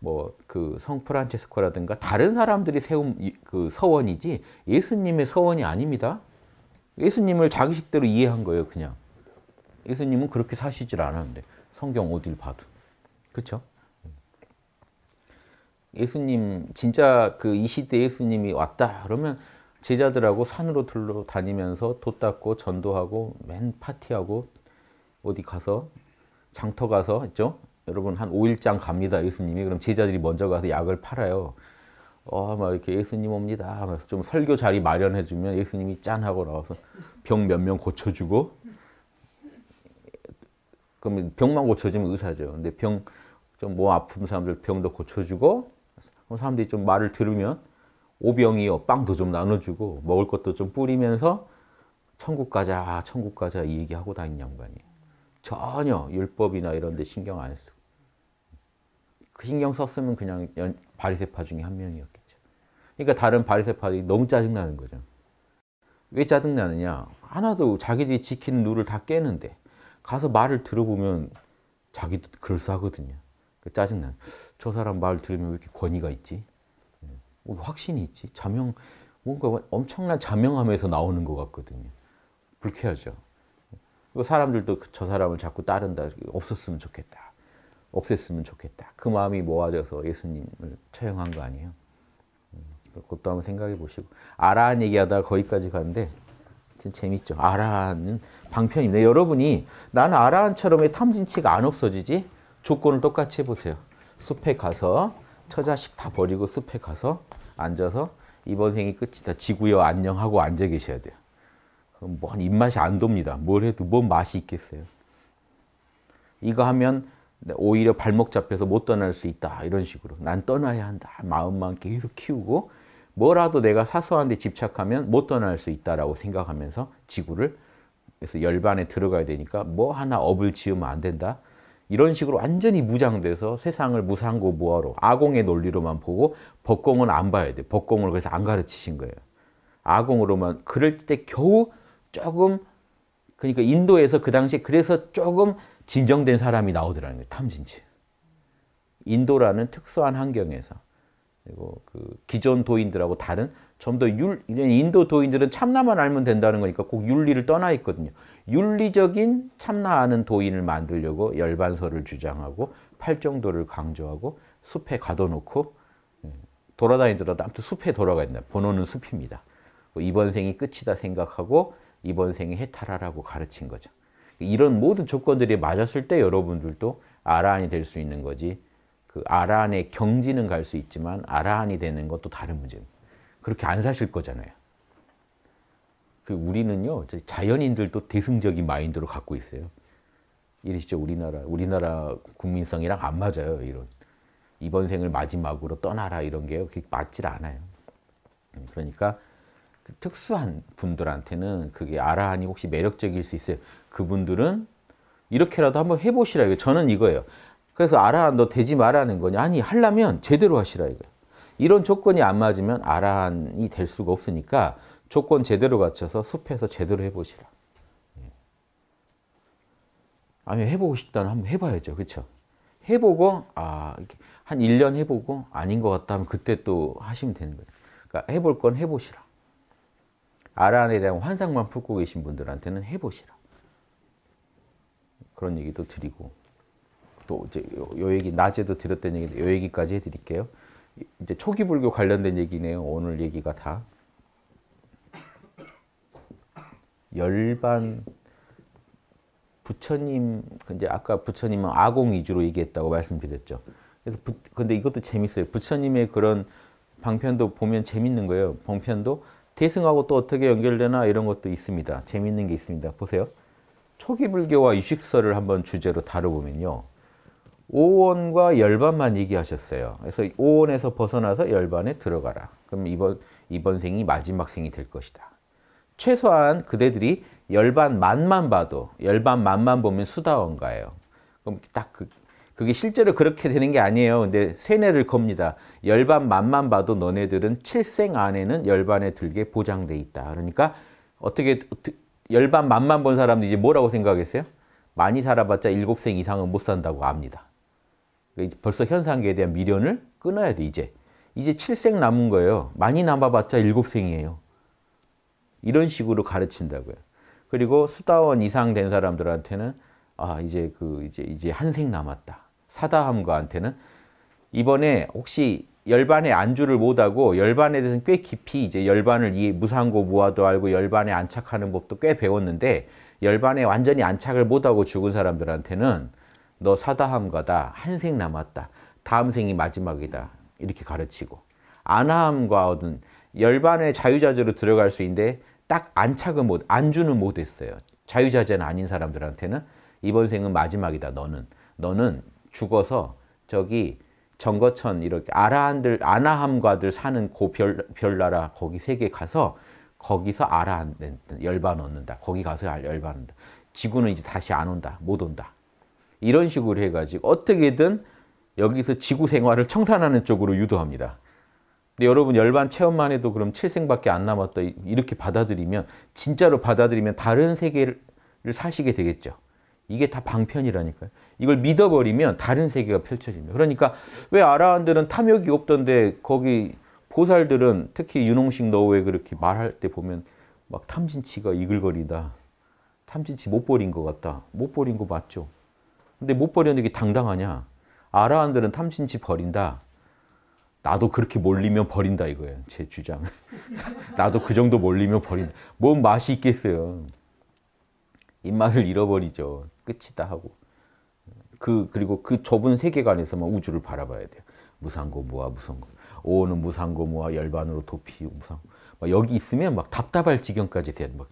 뭐그 성프란체스코라든가 다른 사람들이 세운 그 서원이지 예수님의 서원이 아닙니다. 예수님을 자기식대로 이해한 거예요, 그냥. 예수님은 그렇게 사시질 않았는데 성경 어딜 봐도. 그렇죠? 예수님 진짜 그 이 시대 예수님이 왔다 그러면 제자들하고 산으로 둘러 다니면서 돛 닦고 전도하고 맨 파티하고 어디 가서 장터 가서 있죠 여러분 한 5일장 갑니다. 예수님이 그럼 제자들이 먼저 가서 약을 팔아요. 어, 막 뭐 이렇게 예수님 옵니다. 하면서 좀 설교 자리 마련해 주면 예수님이 짠 하고 나와서 병 몇 명 고쳐 주고 그러면 병만 고쳐주면 의사죠. 근데 병 좀 뭐 아픈 사람들 병도 고쳐주고 사람들이 좀 말을 들으면 오병이요 빵도 좀 나눠주고 먹을 것도 좀 뿌리면서 천국 가자 천국 가자 이 얘기하고 다닌 양반이 전혀 율법이나 이런 데 신경 안 쓰고 그 신경 썼으면 그냥 연, 바리세파 중에 한 명이었겠죠. 그러니까 다른 바리세파들이 너무 짜증나는 거죠. 왜 짜증나느냐? 하나도 자기들이 지키는 룰을 다 깨는데 가서 말을 들어보면 자기도 그싸거든요 그 짜증나. 저 사람 말 들으면 왜 이렇게 권위가 있지? 예. 어, 확신이 있지? 자명, 뭔가 엄청난 자명함에서 나오는 것 같거든요. 불쾌하죠. 예. 그 사람들도 그 저 사람을 자꾸 따른다. 없었으면 좋겠다. 없앴으면 좋겠다. 그 마음이 모아져서 예수님을 처형한 거 아니에요. 음, 그것도 한번 생각해 보시고 아라 얘기하다 거기까지 갔는데 재밌죠. 아라은 방편입니다. 여러분이 나는 아라처럼의 탐진치가 안 없어지지 조건을 똑같이 해보세요. 숲에 가서 처자식 다 버리고 숲에 가서 앉아서 이번 생이 끝이다. 지구여 안녕하고 앉아 계셔야 돼요. 그럼 뭔 입맛이 안 돕니다. 뭘 해도 뭔 맛이 있겠어요. 이거 하면 네, 오히려 발목 잡혀서 못 떠날 수 있다. 이런 식으로. 난 떠나야 한다. 마음만 계속 키우고 뭐라도 내가 사소한 데 집착하면 못 떠날 수 있다라고 생각하면서 지구를 그래서 열반에 들어가야 되니까 뭐 하나 업을 지으면 안 된다. 이런 식으로 완전히 무장돼서 세상을 무상고 무하로 아공의 논리로만 보고 법공은 안 봐야 돼. 법공을 그래서 안 가르치신 거예요. 아공으로만 그럴 때 겨우 조금 그러니까 인도에서 그 당시에 그래서 조금 진정된 사람이 나오더라는 거예요. 탐진치. 인도라는 특수한 환경에서 그리고 그 기존 도인들하고 다른 좀더 율, 인도 도인들은 참나만 알면 된다는 거니까 꼭 윤리를 떠나 있거든요. 윤리적인 참나하는 도인을 만들려고 열반설을 주장하고 팔정도를 강조하고 숲에 가둬놓고 예, 돌아다니더라도 아무튼 숲에 돌아가야 본원은 숲입니다. 뭐 이번 생이 끝이다 생각하고 이번 생에 해탈하라고 가르친 거죠. 이런 모든 조건들이 맞았을 때 여러분들도 아라한이 될 수 있는 거지 그 아라한의 경지는 갈 수 있지만 아라한이 되는 것도 다른 문제입니다. 그렇게 안 사실 거잖아요. 그 우리는요 자연인들도 대승적인 마인드로 갖고 있어요. 이게 진짜 우리나라 우리나라 국민성이랑 안 맞아요 이런 이번 생을 마지막으로 떠나라 이런 게 맞질 않아요. 음, 그러니까 그 특수한 분들한테는 그게 아라한이 혹시 매력적일 수 있어요. 그분들은 이렇게라도 한번 해보시라 이거 저는 이거예요. 그래서 알아 너 되지 말라는 거냐? 아니 하려면 제대로 하시라 이거 이런 조건이 안 맞으면 아라한이 될 수가 없으니까 조건 제대로 갖춰서 숲에서 제대로 해보시라. 예. 아니 해보고 싶다면 한번 해봐야죠. 그렇죠? 해보고 아, 한 1년 해보고 아닌 것 같다 하면 그때 또 하시면 되는 거예요. 그러니까 해볼 건 해보시라. 아란에 대한 환상만 품고 계신 분들한테는 해보시라. 그런 얘기도 드리고 또 이제 요, 요 얘기 낮에도 드렸던 얘기 요 얘기까지 해드릴게요. 이제 초기 불교 관련된 얘기네요. 오늘 얘기가 다 열반 부처님 그 이제 아까 부처님은 아공 위주로 얘기했다고 말씀드렸죠. 그래서 부, 근데 이것도 재밌어요. 부처님의 그런 방편도 보면 재밌는 거예요. 방편도 대승하고 또 어떻게 연결되나 이런 것도 있습니다. 재밌는 게 있습니다. 보세요. 초기 불교와 유식설을 한번 주제로 다뤄보면요. 오원과 열반만 얘기하셨어요. 그래서 오원에서 벗어나서 열반에 들어가라. 그럼 이번, 이번 생이 마지막 생이 될 것이다. 최소한 그대들이 열반만만 봐도 열반만만 보면 수다원가예요. 그럼 딱 그, 그게 실제로 그렇게 되는 게 아니에요. 근데 세뇌를 겁니다. 열반만만 봐도 너네들은 칠생 안에는 열반에 들게 보장돼 있다. 그러니까 어떻게 열반 만만 본 사람도 이제 뭐라고 생각했어요? 많이 살아봤자 일곱 생 이상은 못 산다고 압니다. 그러니까 벌써 현상계에 대한 미련을 끊어야 돼, 이제. 이제 7생 남은 거예요. 많이 남아봤자 7생이에요. 이런 식으로 가르친다고요. 그리고 수다원 이상 된 사람들한테는 아, 이제 그 이제 이제 한생 남았다. 사다함과한테는 이번에 혹시 열반의 안주를 못하고 열반에 대해서는 꽤 깊이 이제 열반을 이 무상고 모아도 알고 열반에 안착하는 법도 꽤 배웠는데 열반에 완전히 안착을 못하고 죽은 사람들한테는 너 사다함 가다 한 생 남았다 다음 생이 마지막이다 이렇게 가르치고 안함과 얻은 열반에 자유자재로 들어갈 수 있는데 딱 안착은 못 안주는 못했어요 자유자재는 아닌 사람들한테는 이번 생은 마지막이다 너는 너는 죽어서 저기 정거천 이렇게 아라한들 아나함과들 사는 고별 그 별나라 거기 세계 가서 거기서 아라한 열반 얻는다. 거기 가서 열반 얻는다. 지구는 이제 다시 안 온다. 못 온다. 이런 식으로 해가지고 어떻게든 여기서 지구 생활을 청산하는 쪽으로 유도합니다. 근데 여러분 열반 체험만 해도 그럼 칠생밖에안 남았다 이렇게 받아들이면 진짜로 받아들이면 다른 세계를 사시게 되겠죠. 이게 다 방편이라니까요. 이걸 믿어버리면 다른 세계가 펼쳐집니다. 그러니까 왜 아라한들은 탐욕이 없던데 거기 보살들은 특히 윤홍식 너우에 그렇게 말할 때 보면 막 탐진치가 이글거리다. 탐진치 못 버린 것 같다. 못 버린 거 맞죠? 근데 못 버렸는데 당당하냐? 아라한들은 탐진치 버린다. 나도 그렇게 몰리면 버린다 이거예요. 제 주장. *laughs* 나도 그 정도 몰리면 버린다. 뭔 맛이 있겠어요. 입맛을 잃어버리죠. 끝이다 하고 그 그리고 그 좁은 세계관에서만 우주를 바라봐야 돼요. 무상고 무아 무성고 오는 무상고 무아 열반으로 도피 무상 막 여기 있으면 막 답답할 지경까지 된막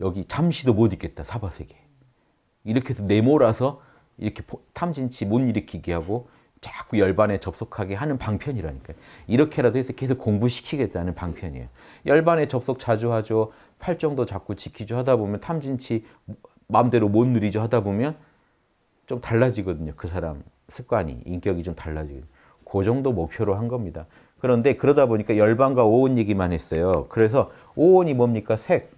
여기 잠시도 못 있겠다 사바 세계 이렇게 해서 내몰아서 이렇게 탐진치 못 일으키게 하고 자꾸 열반에 접속하게 하는 방편이라니까 이렇게라도 해서 계속 공부시키겠다는 방편이에요. 열반에 접속 자주 하죠. 팔정도 자꾸 지키죠. 하다 보면 탐진치 마음대로 못 누리죠 하다 보면 좀 달라지거든요. 그 사람 습관이, 인격이 좀 달라지고 그 정도 목표로 한 겁니다. 그런데 그러다 보니까 열반과 오온 얘기만 했어요. 그래서 오온이 뭡니까? 색,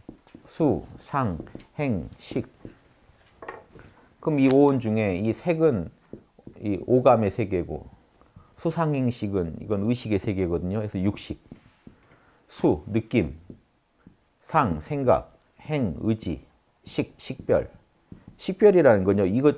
수, 상, 행, 식. 그럼 이 오온 중에 이 색은 이 오감의 세계고 수상행식은 이건 의식의 세계거든요. 그래서 육식, 수, 느낌, 상, 생각, 행, 의지, 식, 식별. 식별이라는 건요. 이거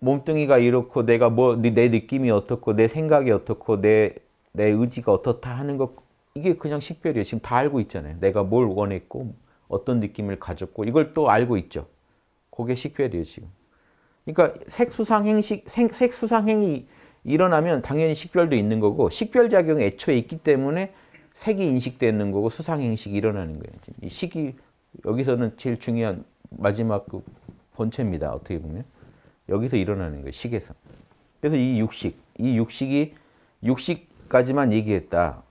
몸뚱이가 이렇고 내가 뭐 내 느낌이 어떻고 내 생각이 어떻고 내 내 의지가 어떻다 하는 것 이게 그냥 식별이에요. 지금 다 알고 있잖아요. 내가 뭘 원했고 어떤 느낌을 가졌고 이걸 또 알고 있죠. 그게 식별이에요, 지금. 그러니까 색수상행식 색수상행이 일어나면 당연히 식별도 있는 거고 식별 작용이 애초에 있기 때문에 색이 인식되는 거고 수상행식이 일어나는 거예요. 지금 이 식이 여기서는 제일 중요한 마지막 그 본체입니다. 어떻게 보면. 여기서 일어나는 거예요. 식에서. 그래서 이 육식, 이 육식이 육식까지만 얘기했다.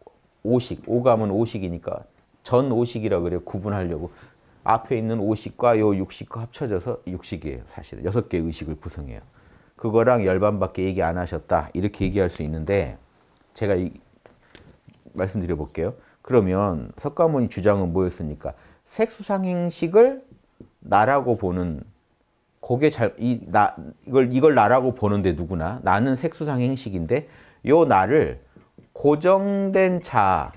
오식, 오감은 오식이니까 전 오식이라고 그래요. 구분하려고. 앞에 있는 오식과 요 육식과 합쳐져서 육식이에요. 사실은. 여섯 개의 식을 구성해요. 그거랑 열반밖에 얘기 안 하셨다. 이렇게 얘기할 수 있는데 제가 이, 말씀드려 볼게요. 그러면 석가모니 주장은 뭐였습니까? 색수상행식을 나라고 보는 그게 잘이 나 이걸 이걸 나라고 보는데 누구나 나는 색수상행식인데 요 나를 고정된 자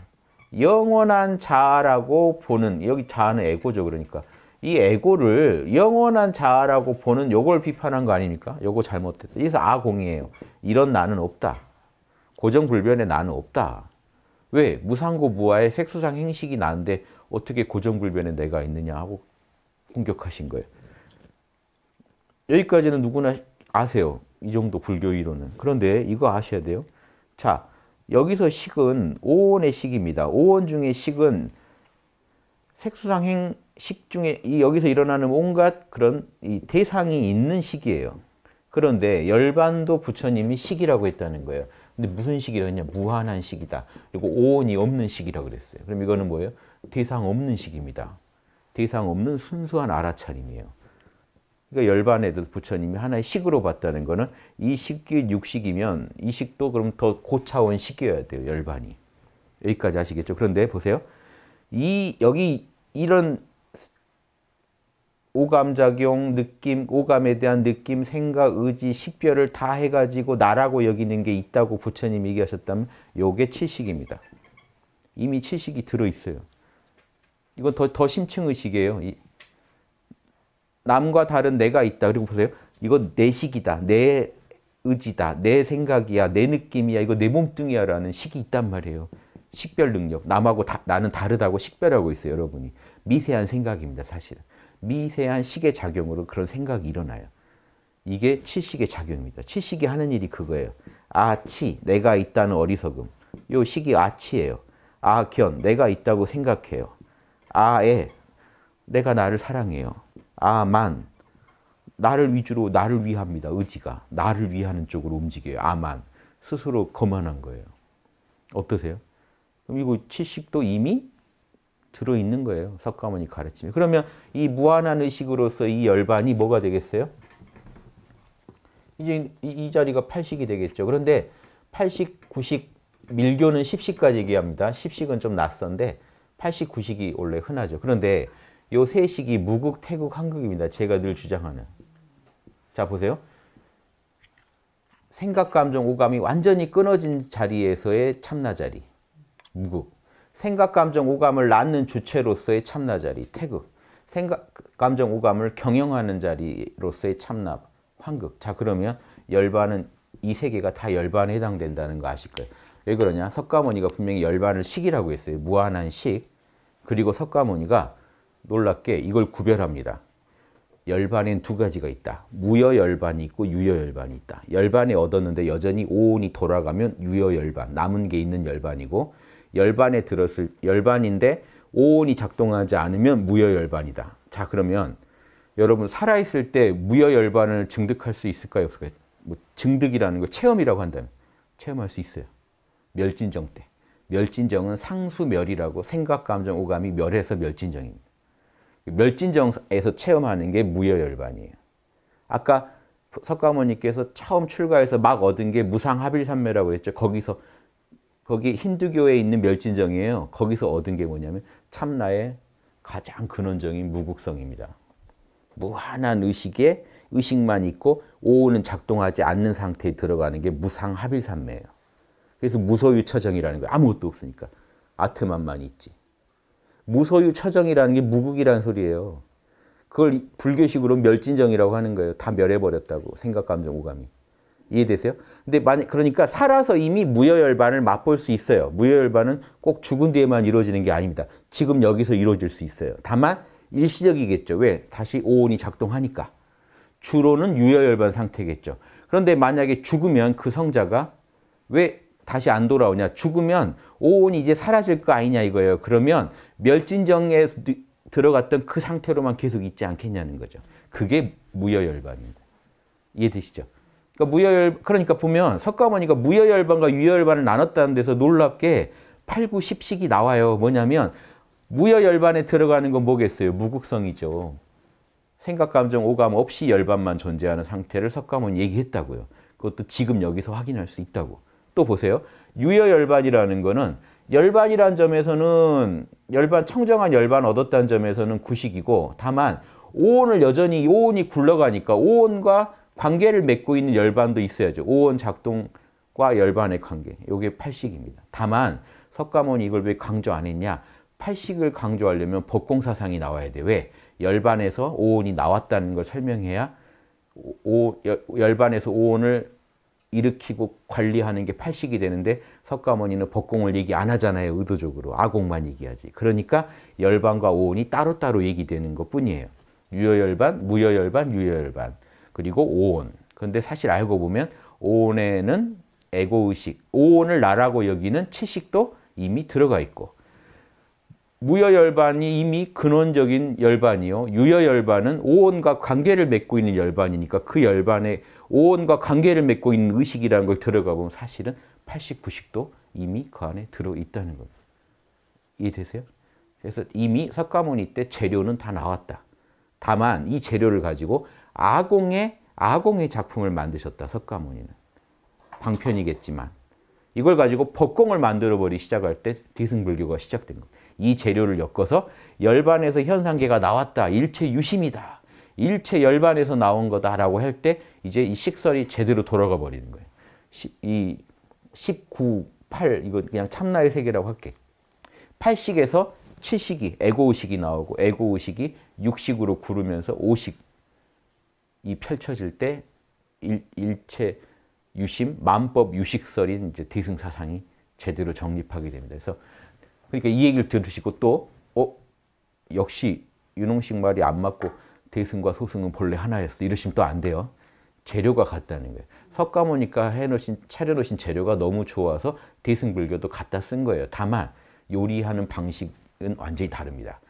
영원한 자라고 보는 여기 자는 에고죠 그러니까 이 에고를 영원한 자라고 보는 요걸 비판한 거 아닙니까? 요거 잘못됐다. 그래서 아공이에요. 이런 나는 없다. 고정불변의 나는 없다. 왜? 무상고 무아의 색수상 행식이 나는데 어떻게 고정불변에 내가 있느냐 하고 공격하신 거예요. 여기까지는 누구나 아세요. 이 정도 불교 이론은. 그런데 이거 아셔야 돼요. 자, 여기서 식은 5원의 식입니다. 5원 중에 식은 색수상행 식 중에 이 여기서 일어나는 온갖 그런 이 대상이 있는 식이에요. 그런데 열반도 부처님이 식이라고 했다는 거예요. 근데 무슨 식이라 했냐? 무한한 식이다. 그리고 오온이 없는 식이라고 그랬어요. 그럼 이거는 뭐예요? 대상 없는 식입니다. 대상 없는 순수한 알아차림이에요. 그러니까 열반에서 부처님이 하나의 식으로 봤다는 거는 이 식이 육식이면 이 식도 그럼 더 고차원 식이어야 돼요. 열반이. 여기까지 아시겠죠? 그런데 보세요. 이 여기 이런 오감작용, 느낌, 오감에 대한 느낌, 생각, 의지, 식별을 다 해가지고 나라고 여기는 게 있다고 부처님이 얘기하셨다면 요게 칠식입니다. 이미 칠식이 들어있어요. 이건 더, 더 심층의식이에요. 남과 다른 내가 있다. 그리고 보세요. 이건 내 식이다. 내 의지다. 내 생각이야. 내 느낌이야. 이거 내 몸뚱이야. 라는 식이 있단 말이에요. 식별 능력. 남하고 다, 나는 다르다고 식별하고 있어요. 여러분이. 미세한 생각입니다. 사실은. 미세한 식의 작용으로 그런 생각이 일어나요. 이게 치식의 작용입니다. 치식이 하는 일이 그거예요. 아치, 내가 있다는 어리석음. 요 식이 아치예요. 아견, 내가 있다고 생각해요. 아에 내가 나를 사랑해요. 아만 나를 위주로 나를 위합니다. 의지가 나를 위하는 쪽으로 움직여요. 아만 스스로 거만한 거예요. 어떠세요? 그럼 이거 70도 이미 들어 있는 거예요. 석가모니 가르침이. 그러면 이 무한한 의식으로서 이 열반이 뭐가 되겠어요? 이제 이, 이 자리가 8식이 되겠죠. 그런데 8식, 9식, 밀교는 1식까지 얘기합니다. 1식은좀 낯선데 80, 90이 원래 흔하죠. 그런데 요 세 식이 무극, 태극, 한극입니다. 제가 늘 주장하는. 자, 보세요. 생각, 감정, 오감이 완전히 끊어진 자리에서의 참나 자리, 무극. 생각, 감정, 오감을 낳는 주체로서의 참나 자리, 태극. 생각, 감정, 오감을 경영하는 자리로서의 참나, 환극. 자, 그러면 열반은 이 세 개가 다 열반에 해당된다는 거 아실 거요 왜 그러냐? 석가모니가 분명히 열반을 식이라고 했어요. 무한한 식. 그리고 석가모니가 놀랍게 이걸 구별합니다. 열반엔 두 가지가 있다. 무여열반이 있고 유여열반이 있다. 열반에 얻었는데 여전히 오온이 돌아가면 유여열반, 남은 게 있는 열반이고 열반에 들었을 열반인데 오온이 작동하지 않으면 무여열반이다. 자 그러면 여러분 살아있을 때 무여열반을 증득할 수 있을까요? 없을까요? 뭐 증득이라는 걸 체험이라고 한다면 체험할 수 있어요. 멸진정 때. 멸진정은 상수멸이라고 생각, 감정, 오감이 멸해서 멸진정입니다. 멸진정에서 체험하는 게 무여열반이에요. 아까 석가모니께서 처음 출가해서 막 얻은 게 무상합일산매라고 했죠. 거기서 거기 힌두교에 있는 멸진정이에요. 거기서 얻은 게 뭐냐면 참나의 가장 근원적인 무국성입니다. 무한한 의식에 의식만 있고 오는 작동하지 않는 상태에 들어가는 게 무상합일산매예요. 그래서 무소유 처정이라는 거예요. 아무것도 없으니까. 아트만만 있지. 무소유 처정이라는 게 무국이라는 소리예요. 그걸 불교식으로 멸진정이라고 하는 거예요. 다 멸해버렸다고. 생각, 감정, 오감이. 이해되세요? 근데 만약 그러니까 살아서 이미 무여열반을 맛볼 수 있어요. 무여열반은 꼭 죽은 뒤에만 이루어지는 게 아닙니다. 지금 여기서 이루어질 수 있어요. 다만 일시적이겠죠. 왜? 다시 오온이 작동하니까. 주로는 유여열반 상태겠죠. 그런데 만약에 죽으면 그 성자가 왜 다시 안 돌아오냐? 죽으면 오온이 이제 사라질 거 아니냐 이거예요. 그러면 멸진정에 들어갔던 그 상태로만 계속 있지 않겠냐는 거죠. 그게 무여열반입니다. 이해되시죠? 그러니까 무여열 그러니까 보면 석가모니가 무여열반과 유여열반을 나눴다는 데서 놀랍게 8, 9, 10식이 나와요. 뭐냐면 무여열반에 들어가는 건 뭐겠어요? 무국성이죠. 생각, 감정, 오감 없이 열반만 존재하는 상태를 석가모니 얘기했다고요. 그것도 지금 여기서 확인할 수 있다고. 또 보세요. 유여 열반이라는 거는 열반이란 점에서는 열반 청정한 열반 얻었다는 점에서는 구식이고 다만 오온을 여전히 오온이 굴러가니까 오온과 관계를 맺고 있는 열반도 있어야죠. 오온 작동과 열반의 관계. 이게 팔식입니다. 다만 석가모니 이걸 왜 강조 안 했냐? 팔식을 강조하려면 법공사상이 나와야 돼. 왜? 열반에서 오온이 나왔다는 걸 설명해야 오, 열반에서 오온을 일으키고 관리하는 게 팔식이 되는데 석가모니는 법공을 얘기 안 하잖아요. 의도적으로. 아공만 얘기하지. 그러니까 열반과 오온이 따로따로 얘기되는 것뿐이에요. 유여열반, 무여열반, 유여열반 그리고 오온. 그런데 사실 알고 보면 오온에는 에고의식, 오온을 나라고 여기는 채식도 이미 들어가 있고 무여열반이 이미 근원적인 열반이요. 유여열반은 오온과 관계를 맺고 있는 열반이니까 그열반에 오온과 관계를 맺고 있는 의식이라는 걸 들어가 보면 사실은 80, 90도 이미 그 안에 들어있다는 겁니다. 이해되세요? 그래서 이미 석가모니 때 재료는 다 나왔다. 다만 이 재료를 가지고 아공의 아공의 작품을 만드셨다. 석가모니는 방편이겠지만 이걸 가지고 법공을 만들어 버리 시작할 때 대승불교가 시작된 겁니다. 이 재료를 엮어서 열반에서 현상계가 나왔다. 일체 유심이다. 일체 열반에서 나온 거다라고 할때 이제 이 식설이 제대로 돌아가 버리는 거예요. 이 19, 8 이거 그냥 참나의 세계라고 할게. 8식에서 7식이 에고의식이 나오고 에고의식이 6식으로 구르면서 5식이 펼쳐질 때 일, 일체 유심, 만법 유식설인 이제 대승사상이 제대로 정립하게 됩니다. 그래서 그러니까 이 얘기를 들으시고 또 어? 역시 윤홍식 말이 안 맞고 대승과 소승은 본래 하나였어. 이러시면 또 안 돼요. 재료가 같다는 거예요. 석가모니까 해놓으신, 차려놓으신 재료가 너무 좋아서 대승불교도 갖다 쓴 거예요. 다만 요리하는 방식은 완전히 다릅니다.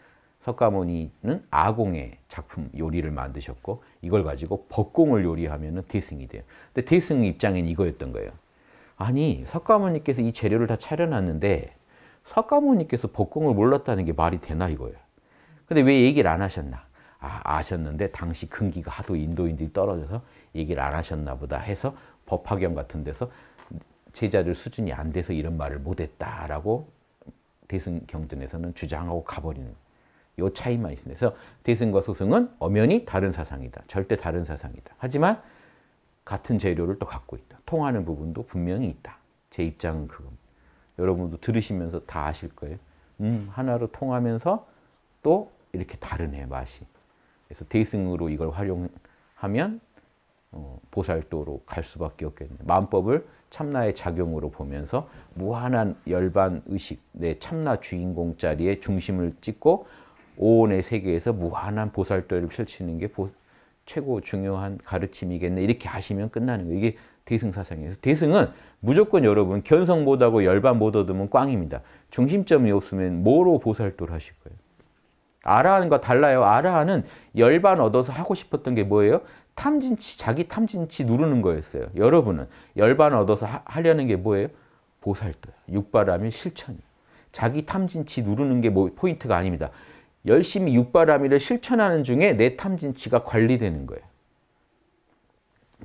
석가모니는 아공의 작품 요리를 만드셨고 이걸 가지고 법공을 요리하면 대승이 돼요. 근데 대승 입장엔 이거였던 거예요. 아니 석가모니께서 이 재료를 다 차려놨는데 석가모니께서 법공을 몰랐다는 게 말이 되나 이거예요. 근데 왜 얘기를 안 하셨나? 아, 아셨는데 당시 근기가 하도 인도인들이 떨어져서 얘기를 안 하셨나 보다 해서 법학경 같은 데서 제자들 수준이 안 돼서 이런 말을 못했다라고 대승경전에서는 주장하고 가버리는 요 차이만 있습니다. 그래서 대승과 소승은 엄연히 다른 사상이다. 절대 다른 사상이다. 하지만 같은 재료를 또 갖고 있다. 통하는 부분도 분명히 있다. 제 입장은 그겁 여러분도 들으시면서 다 아실 거예요. 음, 하나로 통하면서 또 이렇게 다르네, 맛이. 그래서 대승으로 이걸 활용하면 어, 보살도로 갈 수밖에 없겠네요. 법을 참나의 작용으로 보면서 무한한 열반 의식, 내 참나 주인공 자리에 중심을 찍고 오온의 세계에서 무한한 보살도를 펼치는 게 보, 최고 중요한 가르침이겠네. 이렇게 하시면 끝나는 거예요. 이게 대승 사상이에요. 대승은 무조건 여러분 견성 못하고 열반 못 얻으면 꽝입니다. 중심점이 없으면 뭐로 보살도를 하실 거예요? 아라한과 달라요. 아라한은 열반 얻어서 하고 싶었던 게 뭐예요? 탐진치, 자기 탐진치 누르는 거였어요. 여러분은 열반 얻어서 하, 려는게 뭐예요? 보살도요. 육바람이 실천이요. 자기 탐진치 누르는 게 뭐 포인트가 아닙니다. 열심히 육바람이를 실천하는 중에 내 탐진치가 관리되는 거예요.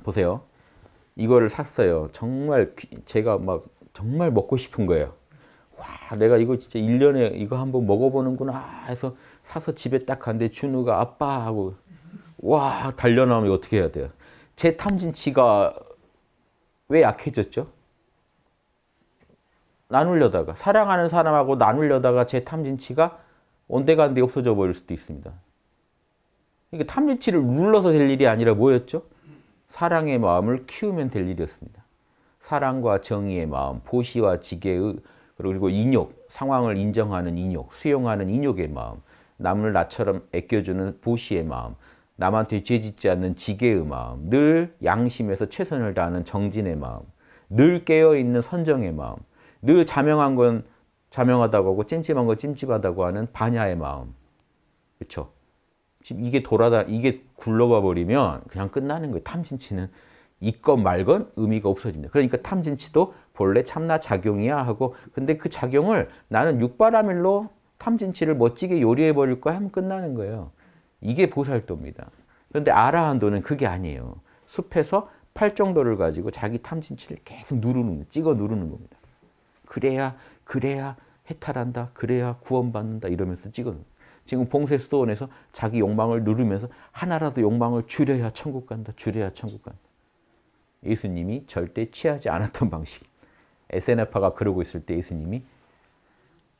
보세요. 이거를 샀어요. 정말 제가 막 정말 먹고 싶은 거예요. 와 내가 이거 진짜 1년에 이거 한번 먹어보는구나 해서 사서 집에 딱 갔는데 준우가 아빠 하고 와 단련하면 어떻게 해야 돼요? 제 탐진치가 왜 약해졌죠? 나누려다가 사랑하는 사람하고 나누려다가 제 탐진치가 온데간데 없어져 버릴 수도 있습니다. 그러 탐진치를 눌러서 될 일이 아니라 뭐였죠? 사랑의 마음을 키우면 될 일이었습니다. 사랑과 정의의 마음, 보시와 지계의 그리고 인욕, 상황을 인정하는 인욕, 수용하는 인욕의 마음, 남을 나처럼 아껴주는 보시의 마음, 남한테 죄짓지 않는 지게의 마음, 늘 양심에서 최선을 다하는 정진의 마음, 늘 깨어있는 선정의 마음, 늘 자명한 건 자명하다고 하고 찜찜한 건 찜찜하다고 하는 반야의 마음. 그렇죠? 지금 이게 돌아다 이게 굴러가 버리면 그냥 끝나는 거예요. 탐진치는 있건 말건 의미가 없어집니다. 그러니까 탐진치도 본래 참나 작용이야 하고 근데 그 작용을 나는 육바라밀로 탐진치를 멋지게 요리해 버릴 거야 하면 끝나는 거예요. 이게 보살도입니다. 그런데 아라한도는 그게 아니에요. 숲에서 팔정도를 가지고 자기 탐진치를 계속 누르는 찍어 누르는 겁니다. 그래야 그래야 해탈한다. 그래야 구원받는다 이러면서 찍어 지금 봉쇄 수도원에서 자기 욕망을 누르면서 하나라도 욕망을 줄여야 천국 간다. 줄여야 천국 간다. 예수님이 절대 취하지 않았던 방식. 에세나파가 그러고 있을 때 예수님이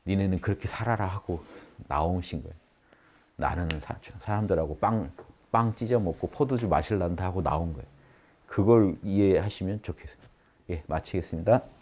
니네는 그렇게 살아라 하고 나오신 거예요. 나는 사, 사람들하고 빵, 빵 찢어 먹고 포도주 마실란다 하고 나온 거예요. 그걸 이해하시면 좋겠어요. 예, 마치겠습니다.